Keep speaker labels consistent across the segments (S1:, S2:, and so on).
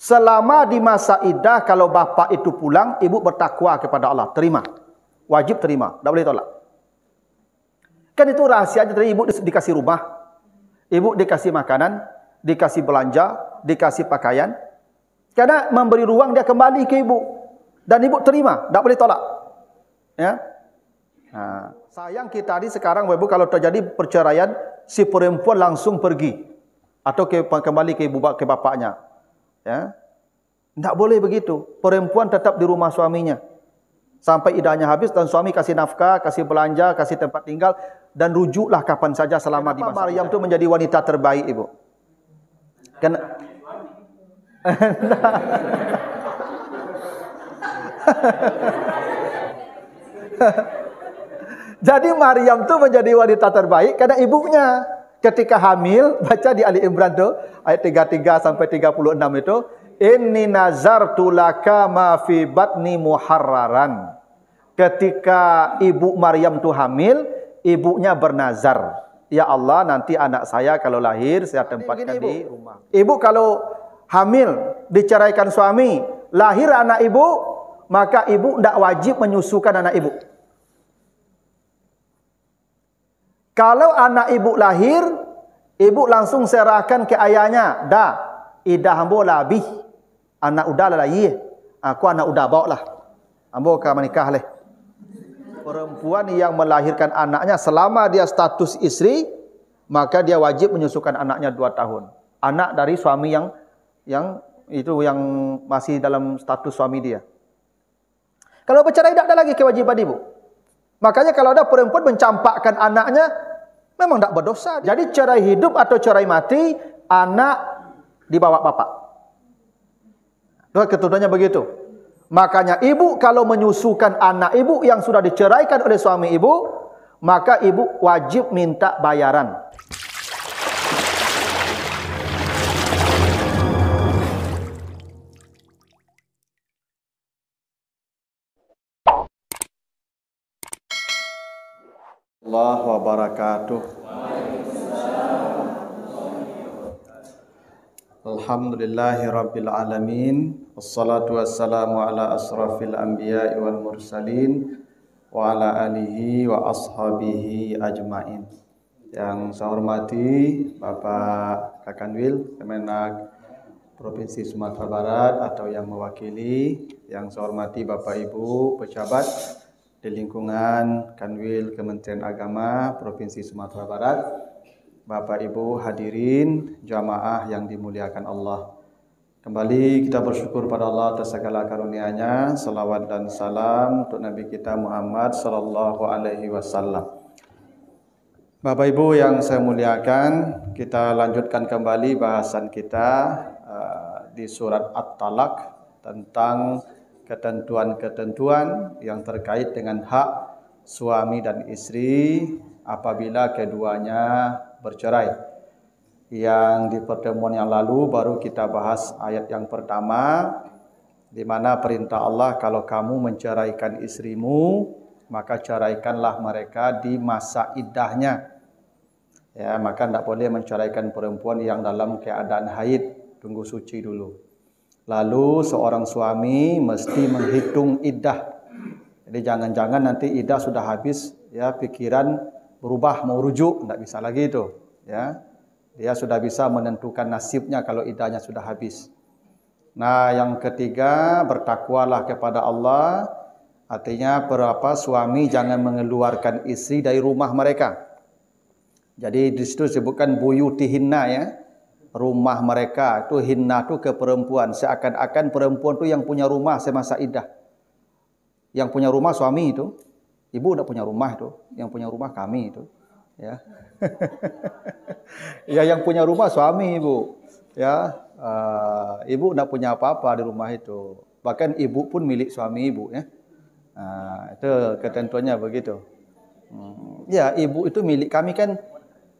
S1: Selama di masa iddah kalau bapa itu pulang, ibu bertakwa kepada Allah, terima. Wajib terima, tak boleh tolak. Kan itu rahsia aja tadi ibu dikasih rumah. Ibu dikasih makanan, dikasih belanja, dikasih pakaian. Karena memberi ruang dia kembali ke ibu dan ibu terima, tak boleh tolak. Ya. Nah, ha. sayang kita ni sekarang ibu kalau terjadi perceraian si perempuan langsung pergi atau ke, kembali ke ibu ke bapaknya Ya. Tidak boleh begitu. Perempuan tetap di rumah suaminya. Sampai idahnya habis dan suami kasih nafkah, kasih belanja, kasih tempat tinggal. Dan rujuklah kapan saja selama Kenapa di masa. Maryam itu menjadi wanita terbaik, Ibu? Karena... Jadi Maryam itu menjadi wanita terbaik karena ibunya. ketika hamil baca di Ali Imran tu ayat 33 sampai 36 itu inni nazartu laka ma fi batni muharraran ketika ibu Maryam tu hamil ibunya bernazar ya Allah nanti anak saya kalau lahir saya tempatkan Gini, di rumah ibu kalau hamil diceraikan suami lahir anak ibu maka ibu tidak wajib menyusukan anak ibu Kalau anak ibu lahir, ibu langsung serahkan ke ayahnya. Dah, idah hambo labih. Anak udah lah lagi. Aku anak udah bawa lah. Hambo akan menikah leh. Perempuan yang melahirkan anaknya selama dia status isteri, maka dia wajib menyusukan anaknya dua tahun. Anak dari suami yang yang itu yang masih dalam status suami dia. Kalau bercerai tidak ada lagi kewajiban ibu. Makanya kalau ada perempuan mencampakkan anaknya, memang tidak berdosa. Jadi cerai hidup atau cerai mati, anak dibawa bapak. Itu ketentuannya begitu. Makanya ibu kalau menyusukan anak ibu yang sudah diceraikan oleh suami ibu, maka ibu wajib minta bayaran. Allah wabarakatuh. Alhamdulillahi Rabbil Alamin Assalatu wassalamu ala asrafil anbiya wal mursalin Wa ala alihi wa ashabihi ajma'in Yang saya hormati Bapak Kakanwil Kemenak Provinsi Sumatera Barat Atau yang mewakili Yang saya hormati Bapak Ibu Pejabat di lingkungan Kanwil Kementerian Agama Provinsi Sumatera Barat Bapak Ibu hadirin jamaah yang dimuliakan Allah. Kembali kita bersyukur pada Allah atas segala karunia-Nya, selawat dan salam untuk Nabi kita Muhammad sallallahu alaihi wasallam. Bapak Ibu yang saya muliakan, kita lanjutkan kembali bahasan kita uh, di surat at talak tentang ketentuan-ketentuan yang terkait dengan hak suami dan istri apabila keduanya bercerai. Yang di pertemuan yang lalu baru kita bahas ayat yang pertama di mana perintah Allah kalau kamu menceraikan istrimu maka ceraikanlah mereka di masa iddahnya. Ya, maka tidak boleh menceraikan perempuan yang dalam keadaan haid, tunggu suci dulu. Lalu seorang suami mesti menghitung iddah. Jadi jangan-jangan nanti iddah sudah habis, ya pikiran berubah mau rujuk tidak bisa lagi itu ya dia sudah bisa menentukan nasibnya kalau idahnya sudah habis nah yang ketiga bertakwalah kepada Allah artinya berapa suami jangan mengeluarkan istri dari rumah mereka jadi di situ disebutkan buyutihinna ya rumah mereka itu hinna itu ke perempuan seakan-akan perempuan itu yang punya rumah semasa idah yang punya rumah suami itu Ibu udah punya rumah tuh, yang punya rumah kami itu. Ya. ya yang punya rumah suami ibu. Ya. Uh, ibu udah punya apa-apa di rumah itu. Bahkan ibu pun milik suami ibu ya. Uh, itu ketentuannya begitu. Hmm. Ya, ibu itu milik kami kan.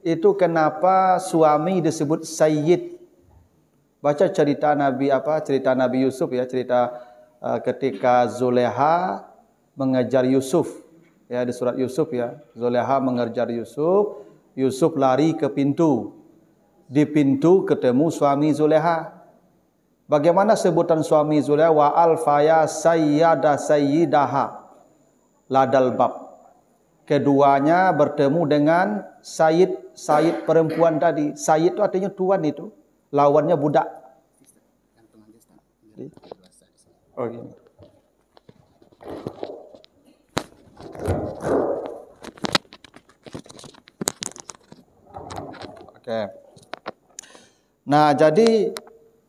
S1: Itu kenapa suami disebut sayyid. Baca cerita Nabi apa? Cerita Nabi Yusuf ya, cerita uh, ketika Zuleha mengejar Yusuf ya di surat Yusuf ya. Zuleha mengejar Yusuf, Yusuf lari ke pintu. Di pintu ketemu suami Zuleha. Bagaimana sebutan suami Zuleha? Wa al alfaya sayyada sayyidaha. Ladal bab. Keduanya bertemu dengan Sayyid, Sayyid perempuan tadi. Sayyid itu artinya tuan itu. Lawannya budak. Oh, gini. Oke. Nah, jadi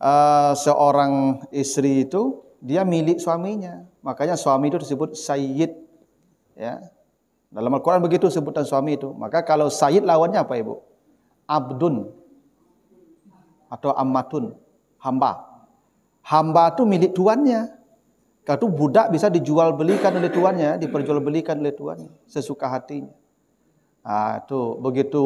S1: uh, seorang istri itu dia milik suaminya. Makanya suami itu disebut sayyid. Ya. Dalam Al-Qur'an begitu sebutan suami itu. Maka kalau sayyid lawannya apa, Ibu? Abdun atau ammatun, hamba. Hamba itu milik tuannya. Kartu budak bisa dijual belikan oleh tuannya, diperjual belikan oleh tuannya sesuka hatinya. Nah, itu begitu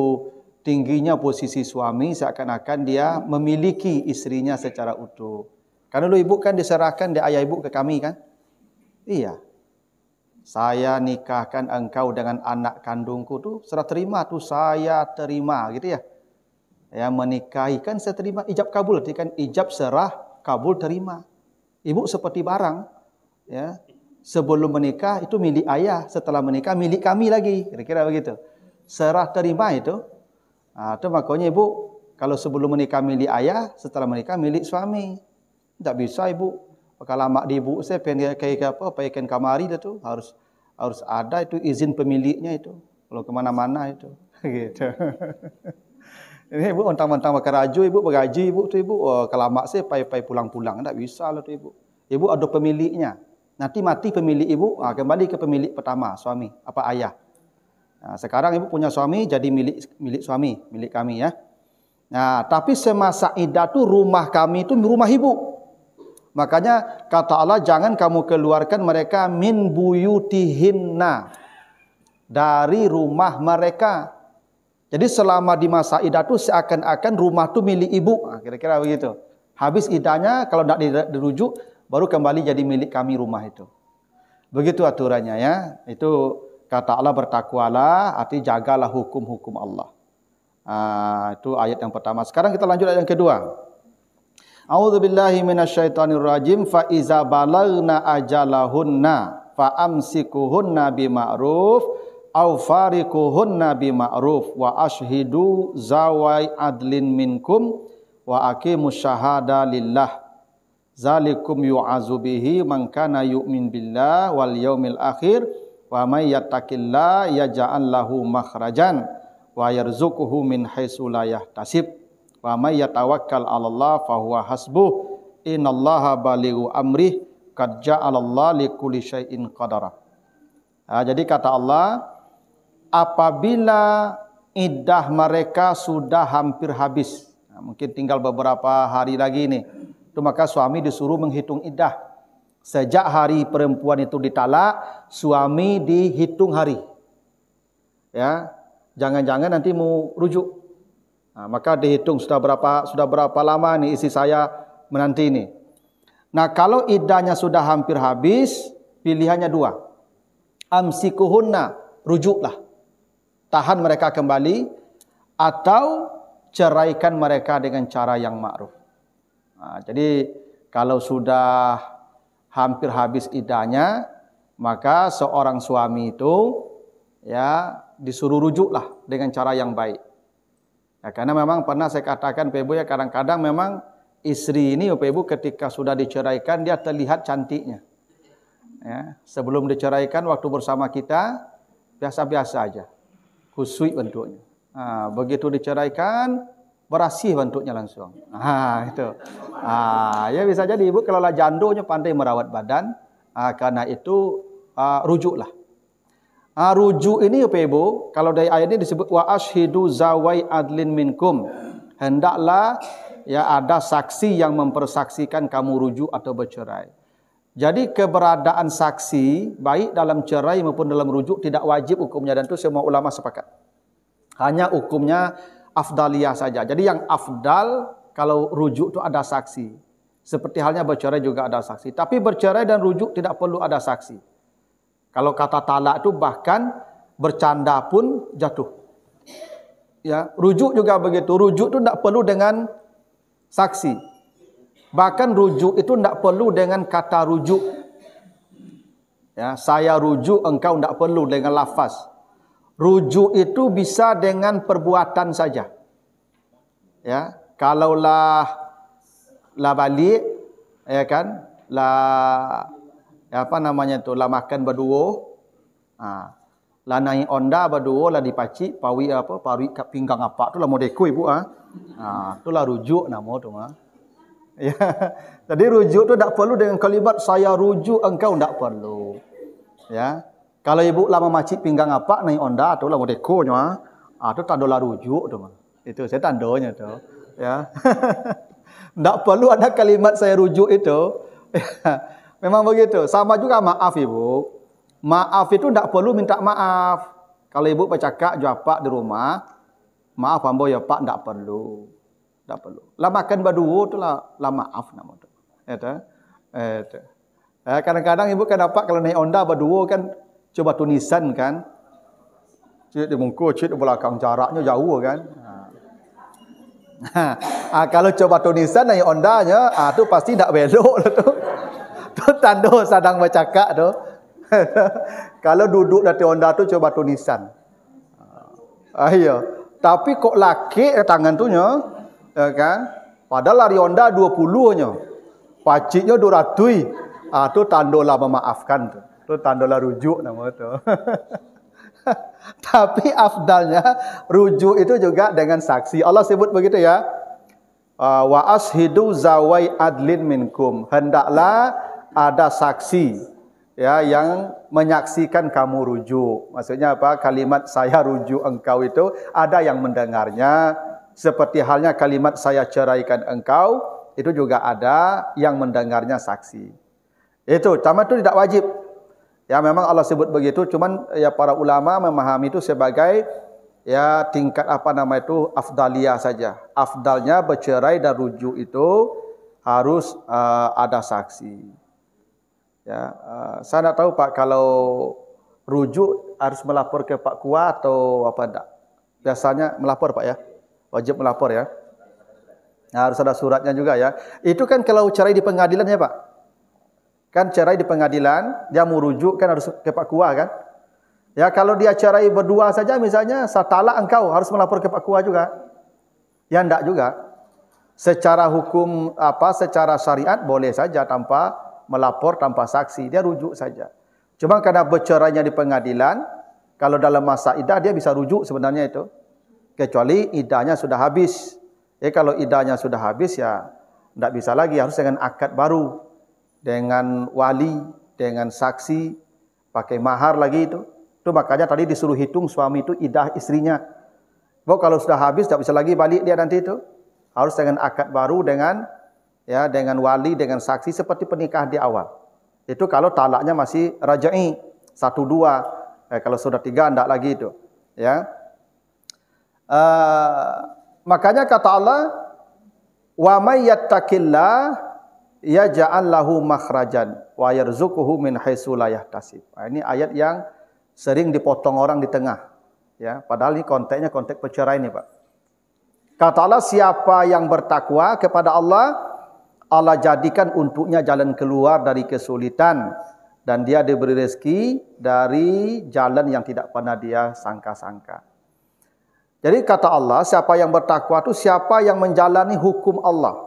S1: tingginya posisi suami seakan-akan dia memiliki istrinya secara utuh. Karena lu ibu kan diserahkan di ayah ibu ke kami kan? Iya. Saya nikahkan engkau dengan anak kandungku tuh serah terima tuh saya terima gitu ya. Ya menikahi kan saya terima ijab kabul, kan ijab serah kabul terima. Ibu seperti barang. ya sebelum menikah itu milik ayah setelah menikah milik kami lagi kira-kira begitu serah terima itu ah ha, itu makanya ibu kalau sebelum menikah milik ayah setelah menikah milik suami tak bisa ibu kalau mak di ibu saya pengen kayak apa pengen kamari itu harus harus ada itu izin pemiliknya itu kalau kemana-mana itu gitu ini ibu mentang-mentang bekerja ibu bergaji ibu tu ibu oh, kalau mak saya pai-pai pulang-pulang tak bisa lah tu ibu ibu ada pemiliknya Nanti mati pemilik ibu, ha, kembali ke pemilik pertama, suami, apa ayah. Ha, sekarang ibu punya suami, jadi milik milik suami, milik kami ya. Nah, tapi semasa idah tu rumah kami tu rumah ibu. Makanya kata Allah jangan kamu keluarkan mereka min buyutihinna dari rumah mereka. Jadi selama di masa idah tu seakan-akan rumah tu milik ibu. Ah, kira-kira begitu. Habis idahnya kalau tidak dirujuk, baru kembali jadi milik kami rumah itu. Begitu aturannya ya. Itu kata Allah bertakwalah, arti jagalah hukum-hukum Allah. Uh, itu ayat yang pertama. Sekarang kita lanjut ayat yang kedua. A'udzu billahi minasyaitonir rajim fa iza balagna ajalahunna fa amsikuhunna bima'ruf aw farikuhunna bima'ruf wa ashhidu zawai adlin minkum wa aqimush shahada lillah Zalikum yu'azu bihi man kana yu'min billah wal yaumil akhir wa may yattaqillah yaj'al lahu makhrajan wa yarzuquhu min haitsu la yahtasib wa may yatawakkal 'ala Allah fa huwa hasbuh innallaha balighu amri qad ja'ala Allah likulli syai'in qadara ha, jadi kata Allah apabila iddah mereka sudah hampir habis ha, mungkin tinggal beberapa hari lagi nih itu maka suami disuruh menghitung iddah. Sejak hari perempuan itu ditalak, suami dihitung hari. Ya, jangan-jangan nanti mau rujuk. Nah, maka dihitung sudah berapa sudah berapa lama nih isi saya menanti ini. Nah, kalau iddahnya sudah hampir habis, pilihannya dua. Amsikuhunna, rujuklah. Tahan mereka kembali atau ceraikan mereka dengan cara yang ma'ruf. Nah, jadi kalau sudah hampir habis idahnya, maka seorang suami itu ya disuruh rujuklah dengan cara yang baik. Ya, karena memang pernah saya katakan Pak Ibu ya kadang-kadang memang istri ini Pak Ibu ketika sudah diceraikan dia terlihat cantiknya. Ya, sebelum diceraikan waktu bersama kita biasa-biasa aja. Kusui bentuknya. Nah, begitu diceraikan berasih bentuknya langsung. Ha, itu. Ha, ya bisa jadi ibu kalau lah jandonya pandai merawat badan, ha, karena itu ha, rujuklah. Ha, rujuk ini apa ibu? Kalau dari ayat ini disebut wa ashidu zawai adlin minkum. Hendaklah ya ada saksi yang mempersaksikan kamu rujuk atau bercerai. Jadi keberadaan saksi baik dalam cerai maupun dalam rujuk tidak wajib hukumnya dan itu semua ulama sepakat. Hanya hukumnya Afdalia saja. Jadi yang afdal kalau rujuk itu ada saksi. Seperti halnya bercerai juga ada saksi. Tapi bercerai dan rujuk tidak perlu ada saksi. Kalau kata talak itu bahkan bercanda pun jatuh. Ya, rujuk juga begitu. Rujuk itu tidak perlu dengan saksi. Bahkan rujuk itu tidak perlu dengan kata rujuk. Ya, saya rujuk, engkau tidak perlu dengan lafaz rujuk itu bisa dengan perbuatan saja. Ya, kalaulah la balik ya kan? La ya apa namanya tu? La makan berdua. Ha. La naik onda berdua la dipacik pawi apa? Pawi kat pinggang apa tu la modeko ibu ah. Ha. ha, itulah rujuk nama tu mah. Ha. Ya. Jadi rujuk tu tak perlu dengan kalimat saya rujuk engkau tak perlu. Ya. Kalau ibu lama macik pinggang apa naik onda atau lama deko nya, ah. ah tu tanda la rujuk tu. Itu saya tandanya tu. Ya. Ndak perlu ada kalimat saya rujuk itu. Memang begitu. Sama juga maaf ibu. Maaf itu tak perlu minta maaf. Kalau ibu bercakap jua pak di rumah, maaf ambo ya pak Tak perlu. Tak perlu. Lama makan berdua tu lah lah maaf nama tu. Ya tu. Ya eh, kadang-kadang ibu kan dapat kalau naik onda berdua kan Cuba tu nisan kan. Cik di muka, cik di belakang. Jaraknya jauh kan. Ha. Ha. kalau cuba tu nisan naik ondanya, ah ha, tu pasti tak belok lah tu. tu tanda sadang bercakap tu. kalau duduk di onda tu, cuba tu nisan. Ha. Ah, iya. Tapi kok laki eh tangan tu nya, ya kan? Padahal lari onda 20 nya. Paciknya 200. Ah ha, tu tanda lah memaafkan tu tu tandalah rujuk nama tu. Tapi afdalnya rujuk itu juga dengan saksi. Allah sebut begitu ya. Ah, wa ashidu zawai adlin minkum. Hendaklah ada saksi ya yang menyaksikan kamu rujuk. Maksudnya apa? Kalimat saya rujuk engkau itu ada yang mendengarnya. Seperti halnya kalimat saya ceraikan engkau itu juga ada yang mendengarnya saksi. Itu, sama itu tidak wajib. Ya memang Allah sebut begitu cuman ya para ulama memahami itu sebagai ya tingkat apa nama itu afdaliyah saja. Afdalnya bercerai dan rujuk itu harus uh, ada saksi. Ya, uh, saya tak tahu Pak kalau rujuk harus melapor ke Pak Kua atau apa enggak. Biasanya melapor Pak ya. Wajib melapor ya. Nah, harus ada suratnya juga ya. Itu kan kalau cerai di pengadilan ya Pak. Kan cerai di pengadilan, dia merujuk kan harus ke Pak kuah kan. Ya kalau dia cerai berdua saja misalnya, setalak engkau harus melapor ke Pak kuah juga. Ya tidak juga. Secara hukum apa, secara syariat boleh saja tanpa melapor, tanpa saksi. Dia rujuk saja. Cuma karena bercerainya di pengadilan, kalau dalam masa idah dia bisa rujuk sebenarnya itu. Kecuali idahnya sudah habis. Ya kalau idahnya sudah habis ya tidak bisa lagi harus dengan akad baru dengan wali, dengan saksi, pakai mahar lagi itu. Itu makanya tadi disuruh hitung suami itu idah istrinya. Bahwa kalau sudah habis tidak bisa lagi balik dia nanti itu. Harus dengan akad baru dengan ya dengan wali, dengan saksi seperti pernikahan di awal. Itu kalau talaknya masih rajai satu dua. Eh, kalau sudah tiga tidak lagi itu. Ya. Uh, makanya kata Allah, "Wa may yattaqillah ya ja'allahu makhrajan wa yarzuquhu min haitsu la yahtasib. Nah, ha, ini ayat yang sering dipotong orang di tengah. Ya, padahal ini konteksnya konteks perceraian ini, Pak. Kata Allah, siapa yang bertakwa kepada Allah, Allah jadikan untuknya jalan keluar dari kesulitan dan dia diberi rezeki dari jalan yang tidak pernah dia sangka-sangka. Jadi kata Allah, siapa yang bertakwa itu siapa yang menjalani hukum Allah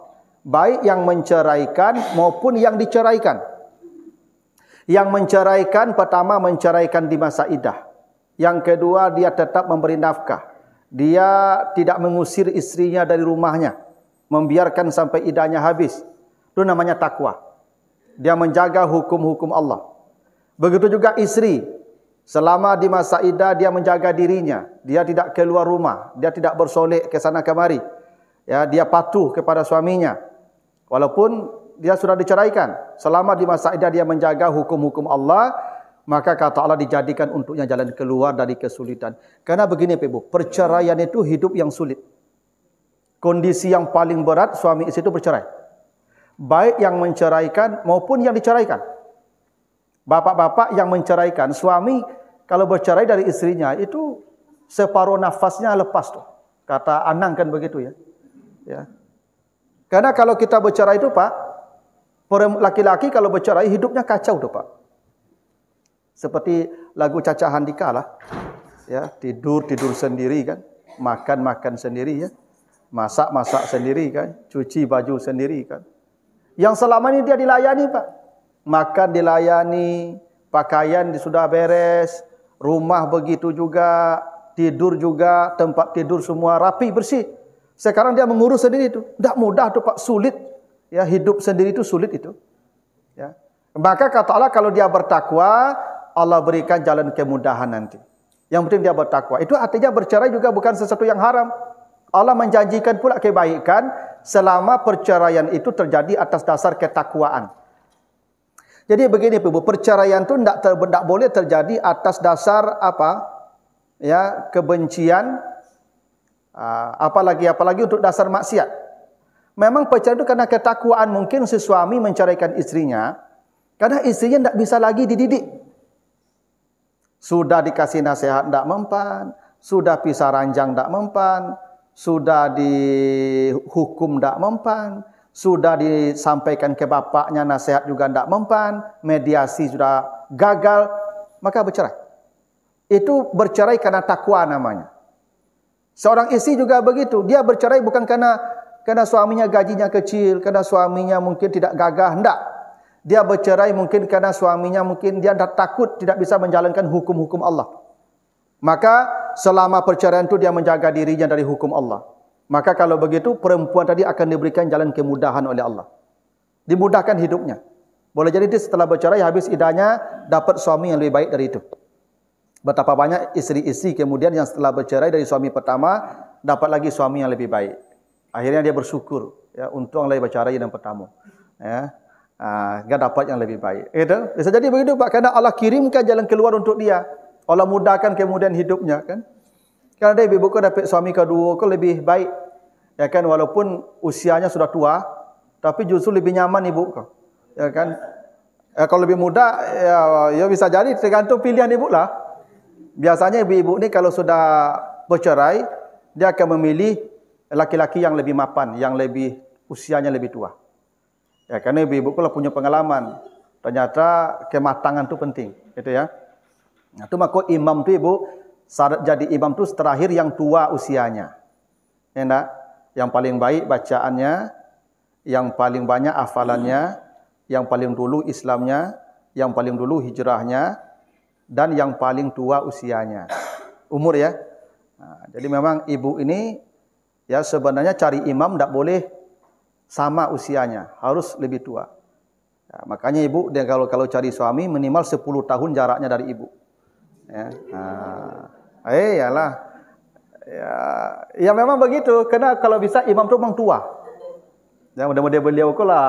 S1: baik yang menceraikan maupun yang diceraikan. Yang menceraikan pertama menceraikan di masa idah. Yang kedua dia tetap memberi nafkah. Dia tidak mengusir istrinya dari rumahnya, membiarkan sampai idahnya habis. Itu namanya takwa. Dia menjaga hukum-hukum Allah. Begitu juga istri. Selama di masa idah dia menjaga dirinya, dia tidak keluar rumah, dia tidak bersolek ke sana kemari. Ya, dia patuh kepada suaminya. Walaupun dia sudah diceraikan, selama di masa idah dia menjaga hukum-hukum Allah, maka kata Allah dijadikan untuknya jalan keluar dari kesulitan. Karena begini Ibu, perceraian itu hidup yang sulit. Kondisi yang paling berat suami istri itu bercerai. Baik yang menceraikan maupun yang diceraikan. Bapak-bapak yang menceraikan suami kalau bercerai dari istrinya itu separuh nafasnya lepas tuh. Kata Anang kan begitu ya. Ya, Karena kalau kita bercerai itu pak, laki-laki kalau bercerai hidupnya kacau itu pak. Seperti lagu Caca Handika lah. Ya, tidur tidur sendiri kan, makan makan sendiri ya, masak masak sendiri kan, cuci baju sendiri kan. Yang selama ini dia dilayani pak, makan dilayani, pakaian sudah beres, rumah begitu juga, tidur juga, tempat tidur semua rapi bersih. Sekarang dia mengurus sendiri itu. Tidak mudah itu Pak, sulit. Ya, hidup sendiri itu sulit itu. Ya. Maka kata Allah kalau dia bertakwa, Allah berikan jalan kemudahan nanti. Yang penting dia bertakwa. Itu artinya bercerai juga bukan sesuatu yang haram. Allah menjanjikan pula kebaikan selama perceraian itu terjadi atas dasar ketakwaan. Jadi begini Ibu, perceraian itu tidak, ter, tidak boleh terjadi atas dasar apa? Ya, kebencian, Ah, apalagi apalagi untuk dasar maksiat. Memang perceraian itu karena ketakwaan mungkin si suami menceraikan istrinya karena istrinya tidak bisa lagi dididik. Sudah dikasih nasihat tidak mempan, sudah pisah ranjang tidak mempan, sudah dihukum tidak mempan, sudah disampaikan ke bapaknya nasihat juga tidak mempan, mediasi sudah gagal, maka bercerai. Itu bercerai karena takwa namanya. Seorang isteri juga begitu. Dia bercerai bukan kerana kerana suaminya gajinya kecil, kerana suaminya mungkin tidak gagah, tidak. Dia bercerai mungkin kerana suaminya mungkin dia dah takut tidak bisa menjalankan hukum-hukum Allah. Maka selama perceraian itu dia menjaga dirinya dari hukum Allah. Maka kalau begitu perempuan tadi akan diberikan jalan kemudahan oleh Allah. Dimudahkan hidupnya. Boleh jadi dia setelah bercerai habis idahnya dapat suami yang lebih baik dari itu. Betapa banyak istri-istri kemudian yang setelah bercerai dari suami pertama dapat lagi suami yang lebih baik. Akhirnya dia bersyukur ya untuk yang lebih bercerai yang pertama. Ya. Ah, dia dapat yang lebih baik. Itu bisa jadi begitu Pak karena Allah kirimkan jalan keluar untuk dia. Allah mudahkan kemudian hidupnya kan. Karena dia ibu kau dapat suami kedua kau lebih baik. Ya kan walaupun usianya sudah tua tapi justru lebih nyaman ibu kau. Ya kan? Ya, kalau lebih muda ya, ya bisa jadi tergantung pilihan ibu lah biasanya ibu-ibu ni kalau sudah bercerai, dia akan memilih laki-laki yang lebih mapan, yang lebih usianya lebih tua. Ya, karena ibu-ibu kalau punya pengalaman, ternyata kematangan tu penting, gitu ya. Nah, itu maka imam tu ibu syarat jadi imam tu terakhir yang tua usianya. Ya, enggak? Yang paling baik bacaannya, yang paling banyak hafalannya, yang paling dulu Islamnya, yang paling dulu hijrahnya, dan yang paling tua usianya. Umur ya. Nah, ha, jadi memang ibu ini ya sebenarnya cari imam tidak boleh sama usianya, harus lebih tua. Ya, makanya ibu dia kalau kalau cari suami minimal 10 tahun jaraknya dari ibu. Ya. Nah, ha. eh iyalah. Ya, ya memang begitu. Karena kalau bisa imam itu memang tua. Ya mudah-mudahan beliau kok lah,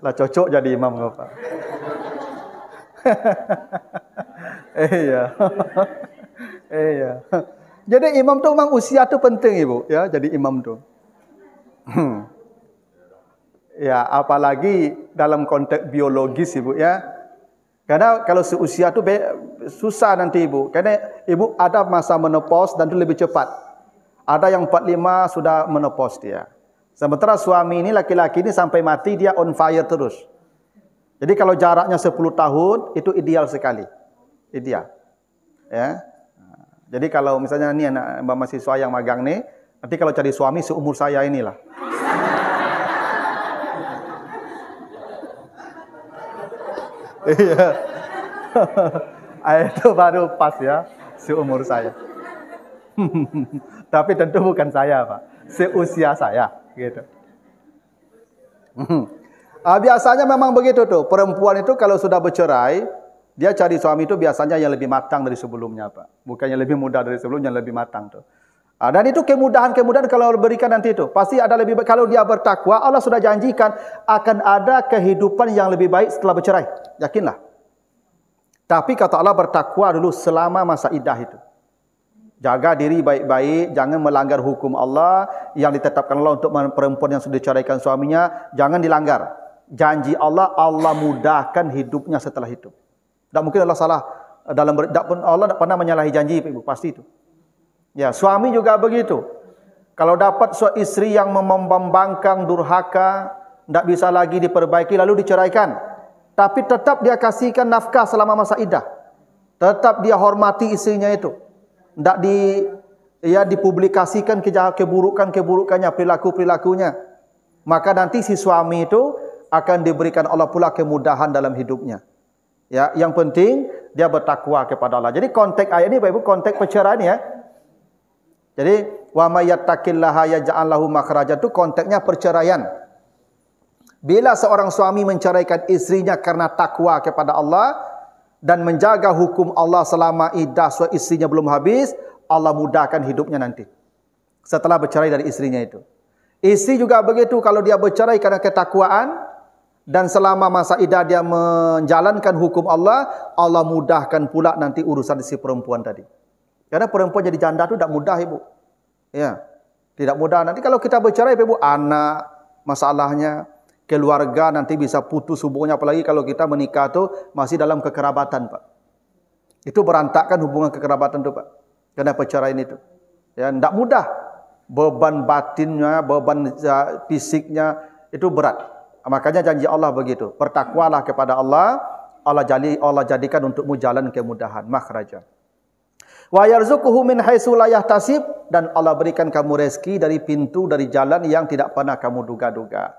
S1: lah cocok jadi imam Bapak. Eh ya, eh ya. Jadi imam tu memang usia tu penting ibu, ya. Jadi imam tu. hmm, ya, apalagi dalam konteks biologis ibu, ya. Karena kalau seusia tu susah nanti ibu. Karena ibu ada masa menopause dan tu lebih cepat. Ada yang 45 sudah menopause dia. Sementara suami ini laki-laki ini sampai mati dia on fire terus. Jadi kalau jaraknya 10 tahun itu ideal sekali. Itu ya. Ya. Jadi kalau misalnya ini anak mbak mahasiswa yang magang nih, nanti kalau cari suami seumur saya inilah. Iya. itu baru pas ya seumur saya. Tapi tentu bukan saya, Pak. Seusia saya gitu. Hmm. Ah, biasanya memang begitu tuh. Perempuan itu kalau sudah bercerai, Dia cari suami itu biasanya yang lebih matang dari sebelumnya, Pak. Bukannya lebih muda dari sebelumnya, yang lebih matang tuh. Ah, dan itu kemudahan-kemudahan kalau Allah berikan nanti itu. Pasti ada lebih baik. Kalau dia bertakwa, Allah sudah janjikan akan ada kehidupan yang lebih baik setelah bercerai. Yakinlah. Tapi kata Allah bertakwa dulu selama masa idah itu. Jaga diri baik-baik, jangan melanggar hukum Allah yang ditetapkan Allah untuk perempuan yang sudah ceraikan suaminya. Jangan dilanggar. Janji Allah, Allah mudahkan hidupnya setelah itu. Tak mungkin Allah salah dalam tak pun Allah tak pernah menyalahi janji ibu pasti itu. Ya suami juga begitu. Kalau dapat suami isteri yang membangkang durhaka, tak bisa lagi diperbaiki lalu diceraikan. Tapi tetap dia kasihkan nafkah selama masa idah. Tetap dia hormati isterinya itu. Tak di ya dipublikasikan kejahat keburukan keburukannya perilaku perilakunya. Maka nanti si suami itu akan diberikan Allah pula kemudahan dalam hidupnya. Ya, yang penting dia bertakwa kepada Allah. Jadi konteks ayat ini Bapak konteks perceraian ya. Jadi wa may yattaqillaha yaj'al lahu makhraja itu konteksnya perceraian. Bila seorang suami menceraikan istrinya karena takwa kepada Allah dan menjaga hukum Allah selama iddah suami istrinya belum habis, Allah mudahkan hidupnya nanti. Setelah bercerai dari istrinya itu. isteri juga begitu kalau dia bercerai karena ketakwaan, dan selama masa idah dia menjalankan hukum Allah, Allah mudahkan pula nanti urusan si perempuan tadi. Karena perempuan jadi janda itu tidak mudah, Ibu. Ya. Tidak mudah. Nanti kalau kita bercerai, Ibu, anak masalahnya, keluarga nanti bisa putus hubungannya. Apalagi kalau kita menikah itu masih dalam kekerabatan, Pak. Itu berantakan hubungan kekerabatan itu, Pak. Karena perceraian itu. Ya, tidak mudah. Beban batinnya, beban eh, fisiknya, itu berat. Makanya janji Allah begitu. Bertakwalah kepada Allah. Allah jali Allah jadikan untukmu jalan kemudahan, makhraja. Wa yarzuquhu min haitsu la yahtasib dan Allah berikan kamu rezeki dari pintu dari jalan yang tidak pernah kamu duga-duga.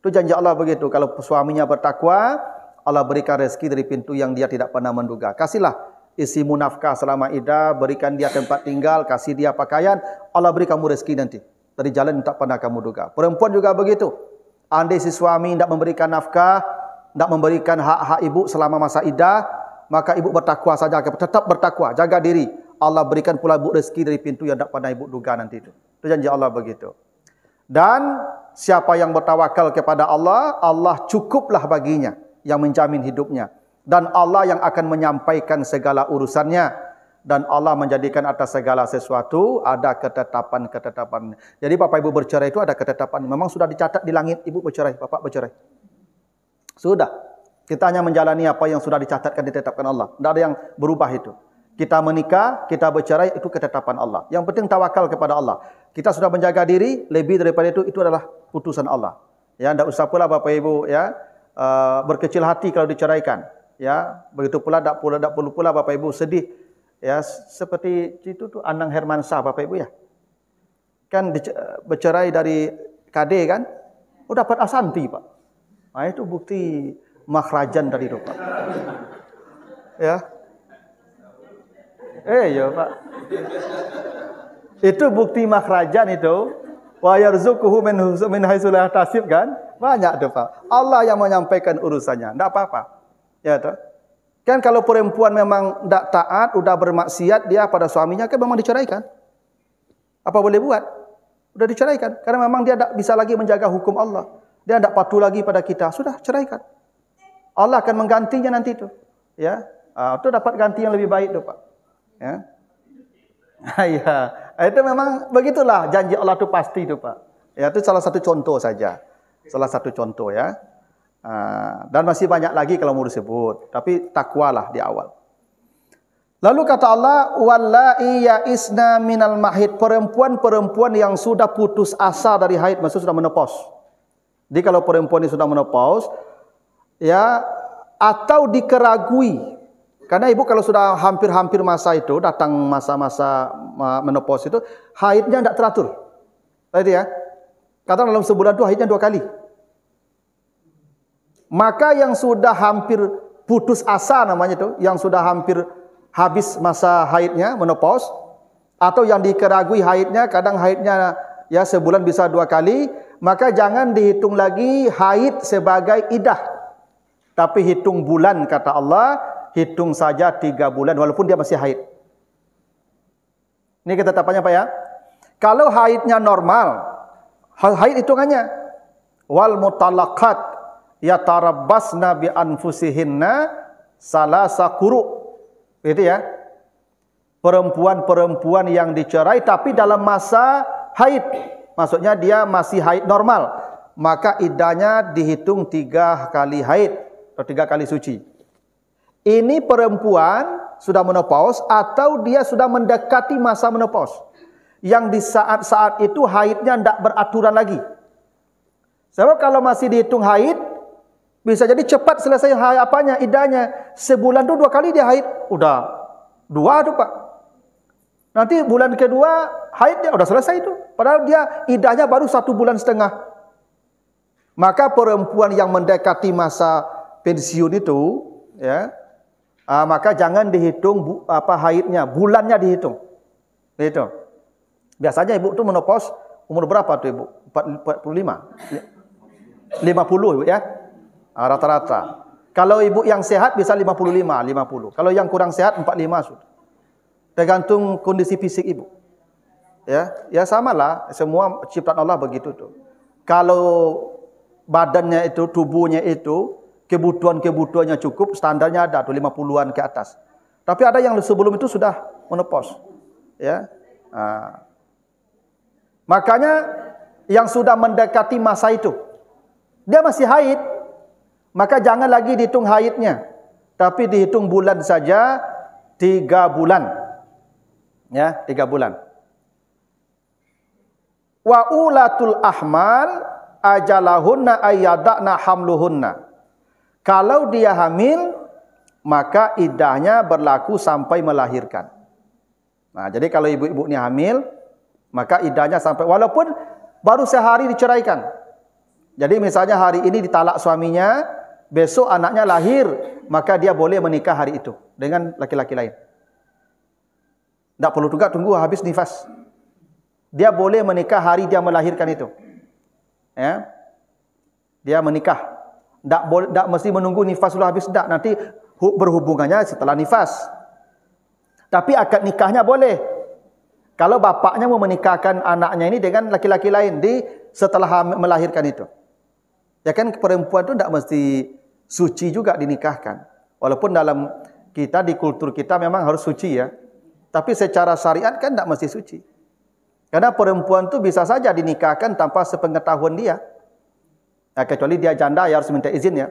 S1: Itu janji Allah begitu. Kalau suaminya bertakwa, Allah berikan rezeki dari pintu yang dia tidak pernah menduga. Kasihlah isi munafkah selama idah. berikan dia tempat tinggal, kasih dia pakaian, Allah beri kamu rezeki nanti. Dari jalan yang tak pernah kamu duga. Perempuan juga begitu. Andai si suami tidak memberikan nafkah, tidak memberikan hak-hak ibu selama masa idah, maka ibu bertakwa saja. Tetap bertakwa, jaga diri. Allah berikan pula ibu rezeki dari pintu yang tidak pandai ibu duga nanti itu. Itu janji Allah begitu. Dan siapa yang bertawakal kepada Allah, Allah cukuplah baginya yang menjamin hidupnya. Dan Allah yang akan menyampaikan segala urusannya dan Allah menjadikan atas segala sesuatu ada ketetapan-ketetapan. Jadi bapak ibu bercerai itu ada ketetapan. Memang sudah dicatat di langit ibu bercerai, bapak bercerai. Sudah. Kita hanya menjalani apa yang sudah dicatatkan ditetapkan Allah. Tidak ada yang berubah itu. Kita menikah, kita bercerai itu ketetapan Allah. Yang penting tawakal kepada Allah. Kita sudah menjaga diri lebih daripada itu itu adalah putusan Allah. Ya, tidak usah pula bapak ibu ya eh, berkecil hati kalau diceraikan. Ya, begitu pula tidak pula tidak perlu pula bapak ibu sedih Ya, seperti itu tuh Anang Hermansyah Bapak Ibu ya. Kan eh, bercerai dari KD kan? Oh dapat Asanti, Pak. Nah, itu bukti makrajan dari itu, Pak. Ya. Eh, ya, Pak. Itu bukti makrajan itu. Wa yarzuquhu min min tasib kan? Banyak tuh, Pak. Allah yang menyampaikan urusannya. Enggak apa-apa. Ya, tuh. Kan kalau perempuan memang tak taat, sudah bermaksiat, dia pada suaminya kan memang diceraikan. Apa boleh buat? Sudah diceraikan. Karena memang dia tak bisa lagi menjaga hukum Allah. Dia tak patuh lagi pada kita. Sudah, ceraikan. Allah akan menggantinya nanti itu. Ya, itu ah, dapat ganti yang lebih baik itu Pak. Ya. Ya, ah, itu memang begitulah janji Allah itu pasti itu Pak. Ya, itu salah satu contoh saja. Salah satu contoh ya. Ha, dan masih banyak lagi kalau mau disebut. Tapi takwalah di awal. Lalu kata Allah, iya isna min al mahid. Perempuan-perempuan yang sudah putus asa dari haid, maksud sudah menopause. Jadi kalau perempuan ini sudah menopause, ya, atau dikeragui. Karena ibu kalau sudah hampir-hampir masa itu, datang masa-masa menopause itu, haidnya tidak teratur. Tadi ya, kata dalam sebulan itu haidnya dua kali. Maka yang sudah hampir putus asa namanya itu, yang sudah hampir habis masa haidnya, menopause, atau yang dikeragui haidnya, kadang haidnya ya sebulan bisa dua kali, maka jangan dihitung lagi haid sebagai idah. Tapi hitung bulan kata Allah, hitung saja tiga bulan walaupun dia masih haid. Ini ketetapannya Pak ya. Kalau haidnya normal, haid hitungannya wal mutalakat ya tarabbas nabi anfusihinna salasa kuru. Itu ya. Perempuan-perempuan yang dicerai tapi dalam masa haid. Maksudnya dia masih haid normal. Maka idahnya dihitung tiga kali haid. Atau tiga kali suci. Ini perempuan sudah menopause atau dia sudah mendekati masa menopause. Yang di saat-saat itu haidnya tidak beraturan lagi. Sebab kalau masih dihitung haid, Bisa jadi cepat selesai hari apanya, idahnya. Sebulan tuh dua kali dia haid. Udah. Dua tuh Pak. Nanti bulan kedua haidnya udah selesai itu. Padahal dia idahnya baru satu bulan setengah. Maka perempuan yang mendekati masa pensiun itu, ya, ah, maka jangan dihitung bu, apa haidnya, bulannya dihitung. Dihitung. Biasanya ibu tuh menopause umur berapa tuh ibu? 45. 50 ibu ya. ya. Ah, rata-rata. Kalau ibu yang sehat bisa 55, 50. Kalau yang kurang sehat 45 sudah. Tergantung kondisi fisik ibu. Ya, ya lah. semua ciptaan Allah begitu tu. Kalau badannya itu, tubuhnya itu, kebutuhan-kebutuhannya cukup, standarnya ada tu 50-an ke atas. Tapi ada yang sebelum itu sudah menepos. Ya. Nah. Makanya yang sudah mendekati masa itu dia masih haid, maka jangan lagi dihitung haidnya tapi dihitung bulan saja tiga bulan ya tiga bulan wa ulatul ahmal ajalahunna ayyadana hamluhunna kalau dia hamil maka idahnya berlaku sampai melahirkan nah jadi kalau ibu-ibu ini hamil maka idahnya sampai walaupun baru sehari diceraikan jadi misalnya hari ini ditalak suaminya besok anaknya lahir, maka dia boleh menikah hari itu dengan laki-laki lain. Tak perlu juga tunggu habis nifas. Dia boleh menikah hari dia melahirkan itu. Ya. Dia menikah. Tak boleh, tak mesti menunggu nifas sudah habis. Tak, nanti berhubungannya setelah nifas. Tapi akad nikahnya boleh. Kalau bapaknya mau menikahkan anaknya ini dengan laki-laki lain di setelah melahirkan itu. Ya kan perempuan itu tidak mesti suci juga dinikahkan. Walaupun dalam kita di kultur kita memang harus suci ya. Tapi secara syariat kan tidak mesti suci. Karena perempuan itu bisa saja dinikahkan tanpa sepengetahuan dia. Nah, kecuali dia janda ya harus minta izin ya.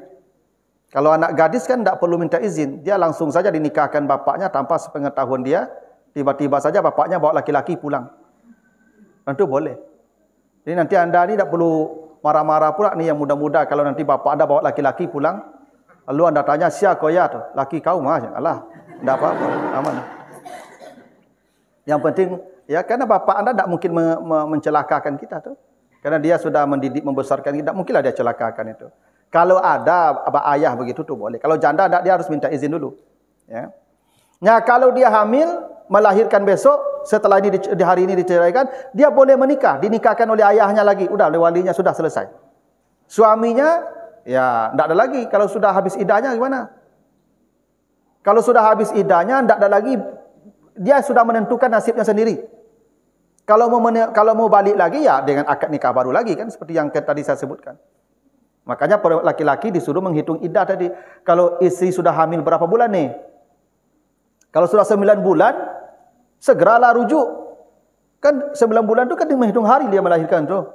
S1: Kalau anak gadis kan tidak perlu minta izin. Dia langsung saja dinikahkan bapaknya tanpa sepengetahuan dia. Tiba-tiba saja bapaknya bawa laki-laki pulang. Tentu boleh. Jadi nanti anda ini tidak perlu marah-marah pula ni yang muda-muda kalau nanti bapa anda bawa laki-laki pulang lalu anda tanya siapa kau ya tu laki kau mah Allah tidak apa, apa aman yang penting ya karena bapa anda tidak mungkin me me mencelakakan kita tu karena dia sudah mendidik membesarkan kita tidak mungkinlah dia celakakan itu kalau ada abah ayah begitu tu boleh kalau janda tidak dia harus minta izin dulu ya nah kalau dia hamil melahirkan besok setelah ini di hari ini diceraikan dia boleh menikah dinikahkan oleh ayahnya lagi sudah oleh walinya sudah selesai suaminya ya tidak ada lagi kalau sudah habis idahnya gimana kalau sudah habis idahnya tidak ada lagi dia sudah menentukan nasibnya sendiri kalau mau kalau mau balik lagi ya dengan akad nikah baru lagi kan seperti yang tadi saya sebutkan makanya laki-laki disuruh menghitung idah tadi kalau istri sudah hamil berapa bulan nih kalau sudah 9 bulan, segeralah rujuk. Kan 9 bulan tu kan menghitung hari dia melahirkan itu.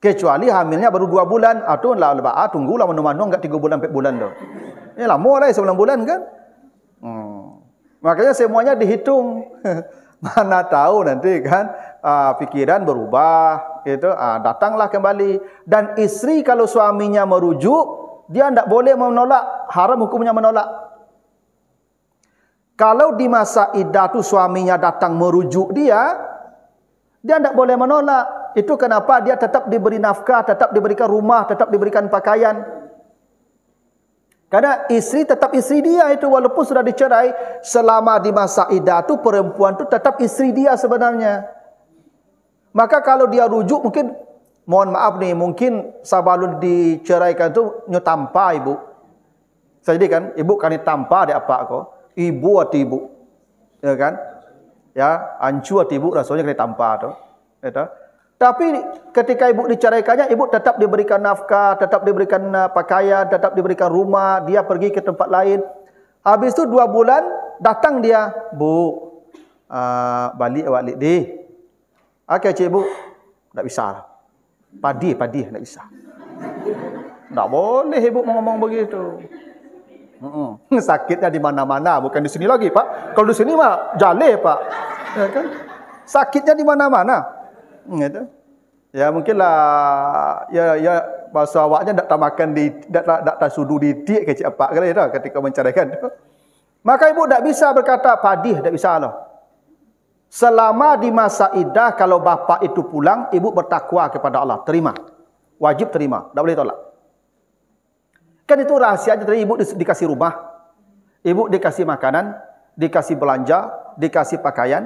S1: Kecuali hamilnya baru 2 bulan. Atau lah, lah, ah, tunggu lah menung enggak 3 bulan, 4 bulan itu. ini ya, lama lah 9 ya, bulan kan. Hmm. Makanya semuanya dihitung. Mana tahu nanti kan uh, ah, pikiran berubah itu uh, ah, datanglah kembali dan istri kalau suaminya merujuk dia tidak boleh menolak haram hukumnya menolak kalau di masa iddah tu suaminya datang merujuk dia, dia tidak boleh menolak. Itu kenapa dia tetap diberi nafkah, tetap diberikan rumah, tetap diberikan pakaian. Karena isteri tetap isteri dia itu walaupun sudah dicerai selama di masa iddah tu perempuan tu tetap isteri dia sebenarnya. Maka kalau dia rujuk mungkin mohon maaf nih mungkin sabalun diceraikan tu nyutampa ibu. Saya jadi kan ibu kan tampa dia apa kok? ibu atau ibu ya kan ya ancu atau ibu rasanya kena tampar tu ya tapi ketika ibu diceraikannya ibu tetap diberikan nafkah tetap diberikan uh, pakaian tetap diberikan rumah dia pergi ke tempat lain habis tu dua bulan datang dia bu uh, balik awak deh. Okay cik bu tak bisa lah. padi padi tak bisa tak boleh ibu mengomong begitu Hmm. Sakitnya di mana-mana, bukan di sini lagi, Pak. Kalau di sini mah jale, Pak. Ya kan? Sakitnya di mana-mana. Hmm, gitu. Ya mungkinlah ya ya bahasa awaknya tak makan di tak tak tak sudu di tiak kecik cik pak kali dah ya ketika menceraikan. Maka ibu tak bisa berkata padih tak bisa Allah. Selama di masa idah kalau bapa itu pulang ibu bertakwa kepada Allah terima wajib terima tak boleh tolak. Kan itu aja tadi ibu dikasih rumah. Ibu dikasih makanan, dikasih belanja, dikasih pakaian.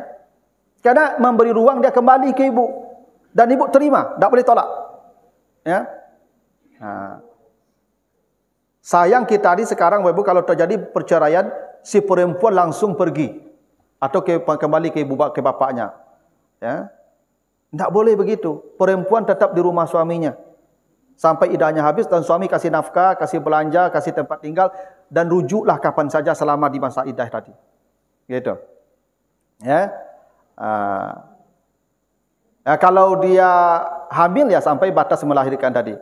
S1: Karena memberi ruang dia kembali ke ibu. Dan ibu terima, tak boleh tolak. Ya. Nah. Ha. Sayang kita ni sekarang, ibu, kalau terjadi perceraian, si perempuan langsung pergi. Atau ke, kembali ke ibu ke bapaknya. Ya. tak boleh begitu. Perempuan tetap di rumah suaminya sampai idahnya habis dan suami kasih nafkah, kasih belanja, kasih tempat tinggal dan rujuklah kapan saja selama di masa idah tadi. Gitu. Ya. Uh, ya kalau dia hamil ya sampai batas melahirkan tadi.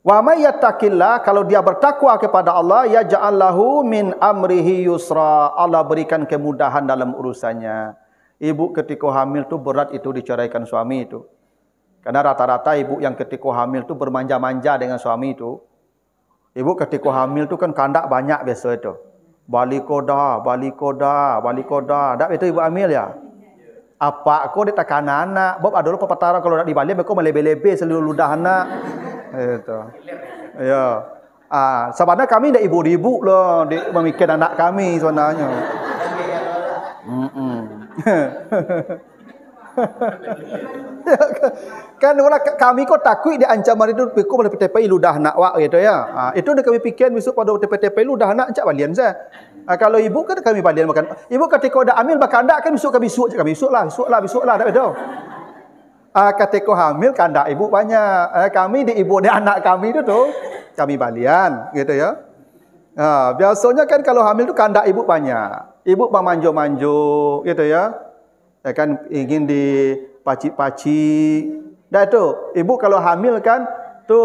S1: Wa may yattaqillah kalau dia bertakwa kepada Allah ya ja'allahu min amrihi yusra. Allah berikan kemudahan dalam urusannya. Ibu ketika hamil tu berat itu diceraikan suami itu. Karena rata-rata ibu yang ketika hamil tu bermanja-manja dengan suami itu. Ibu ketika hamil tu kan kandak banyak biasa itu. Balikoda, balikoda, balikoda. Tak betul ibu hamil ya? Apa kau dia takkan anak? Bob ada lupa petara kalau nak dibalik, kau melebih-lebih seluruh ludah anak. itu. Ya. Ah, sebenarnya kami dah ibu-ibu lah memikir anak kami sebenarnya. Mm -mm. kan orang kami ko takut dia ancaman itu piku pada petepai lu dah nak wak gitu ya. Ha, itu dah kami pikir, besok pada petepai lu dah nak cak balian saya. Ha, kalau ibu kan kami balian makan. Ibu kata kau dah ambil makan dak kan besok kami suk cak kami suk lah, suk lah, suk lah dak betul. Ha, kata kau hamil kan dak ibu banyak. Ha, kami di ibu dan anak kami itu tu kami balian gitu ya. Ha, biasanya kan kalau hamil tu kandak ibu banyak. Ibu memanjo manjo gitu ya. Ya kan ingin di paci Dah tu, ibu kalau hamil kan tu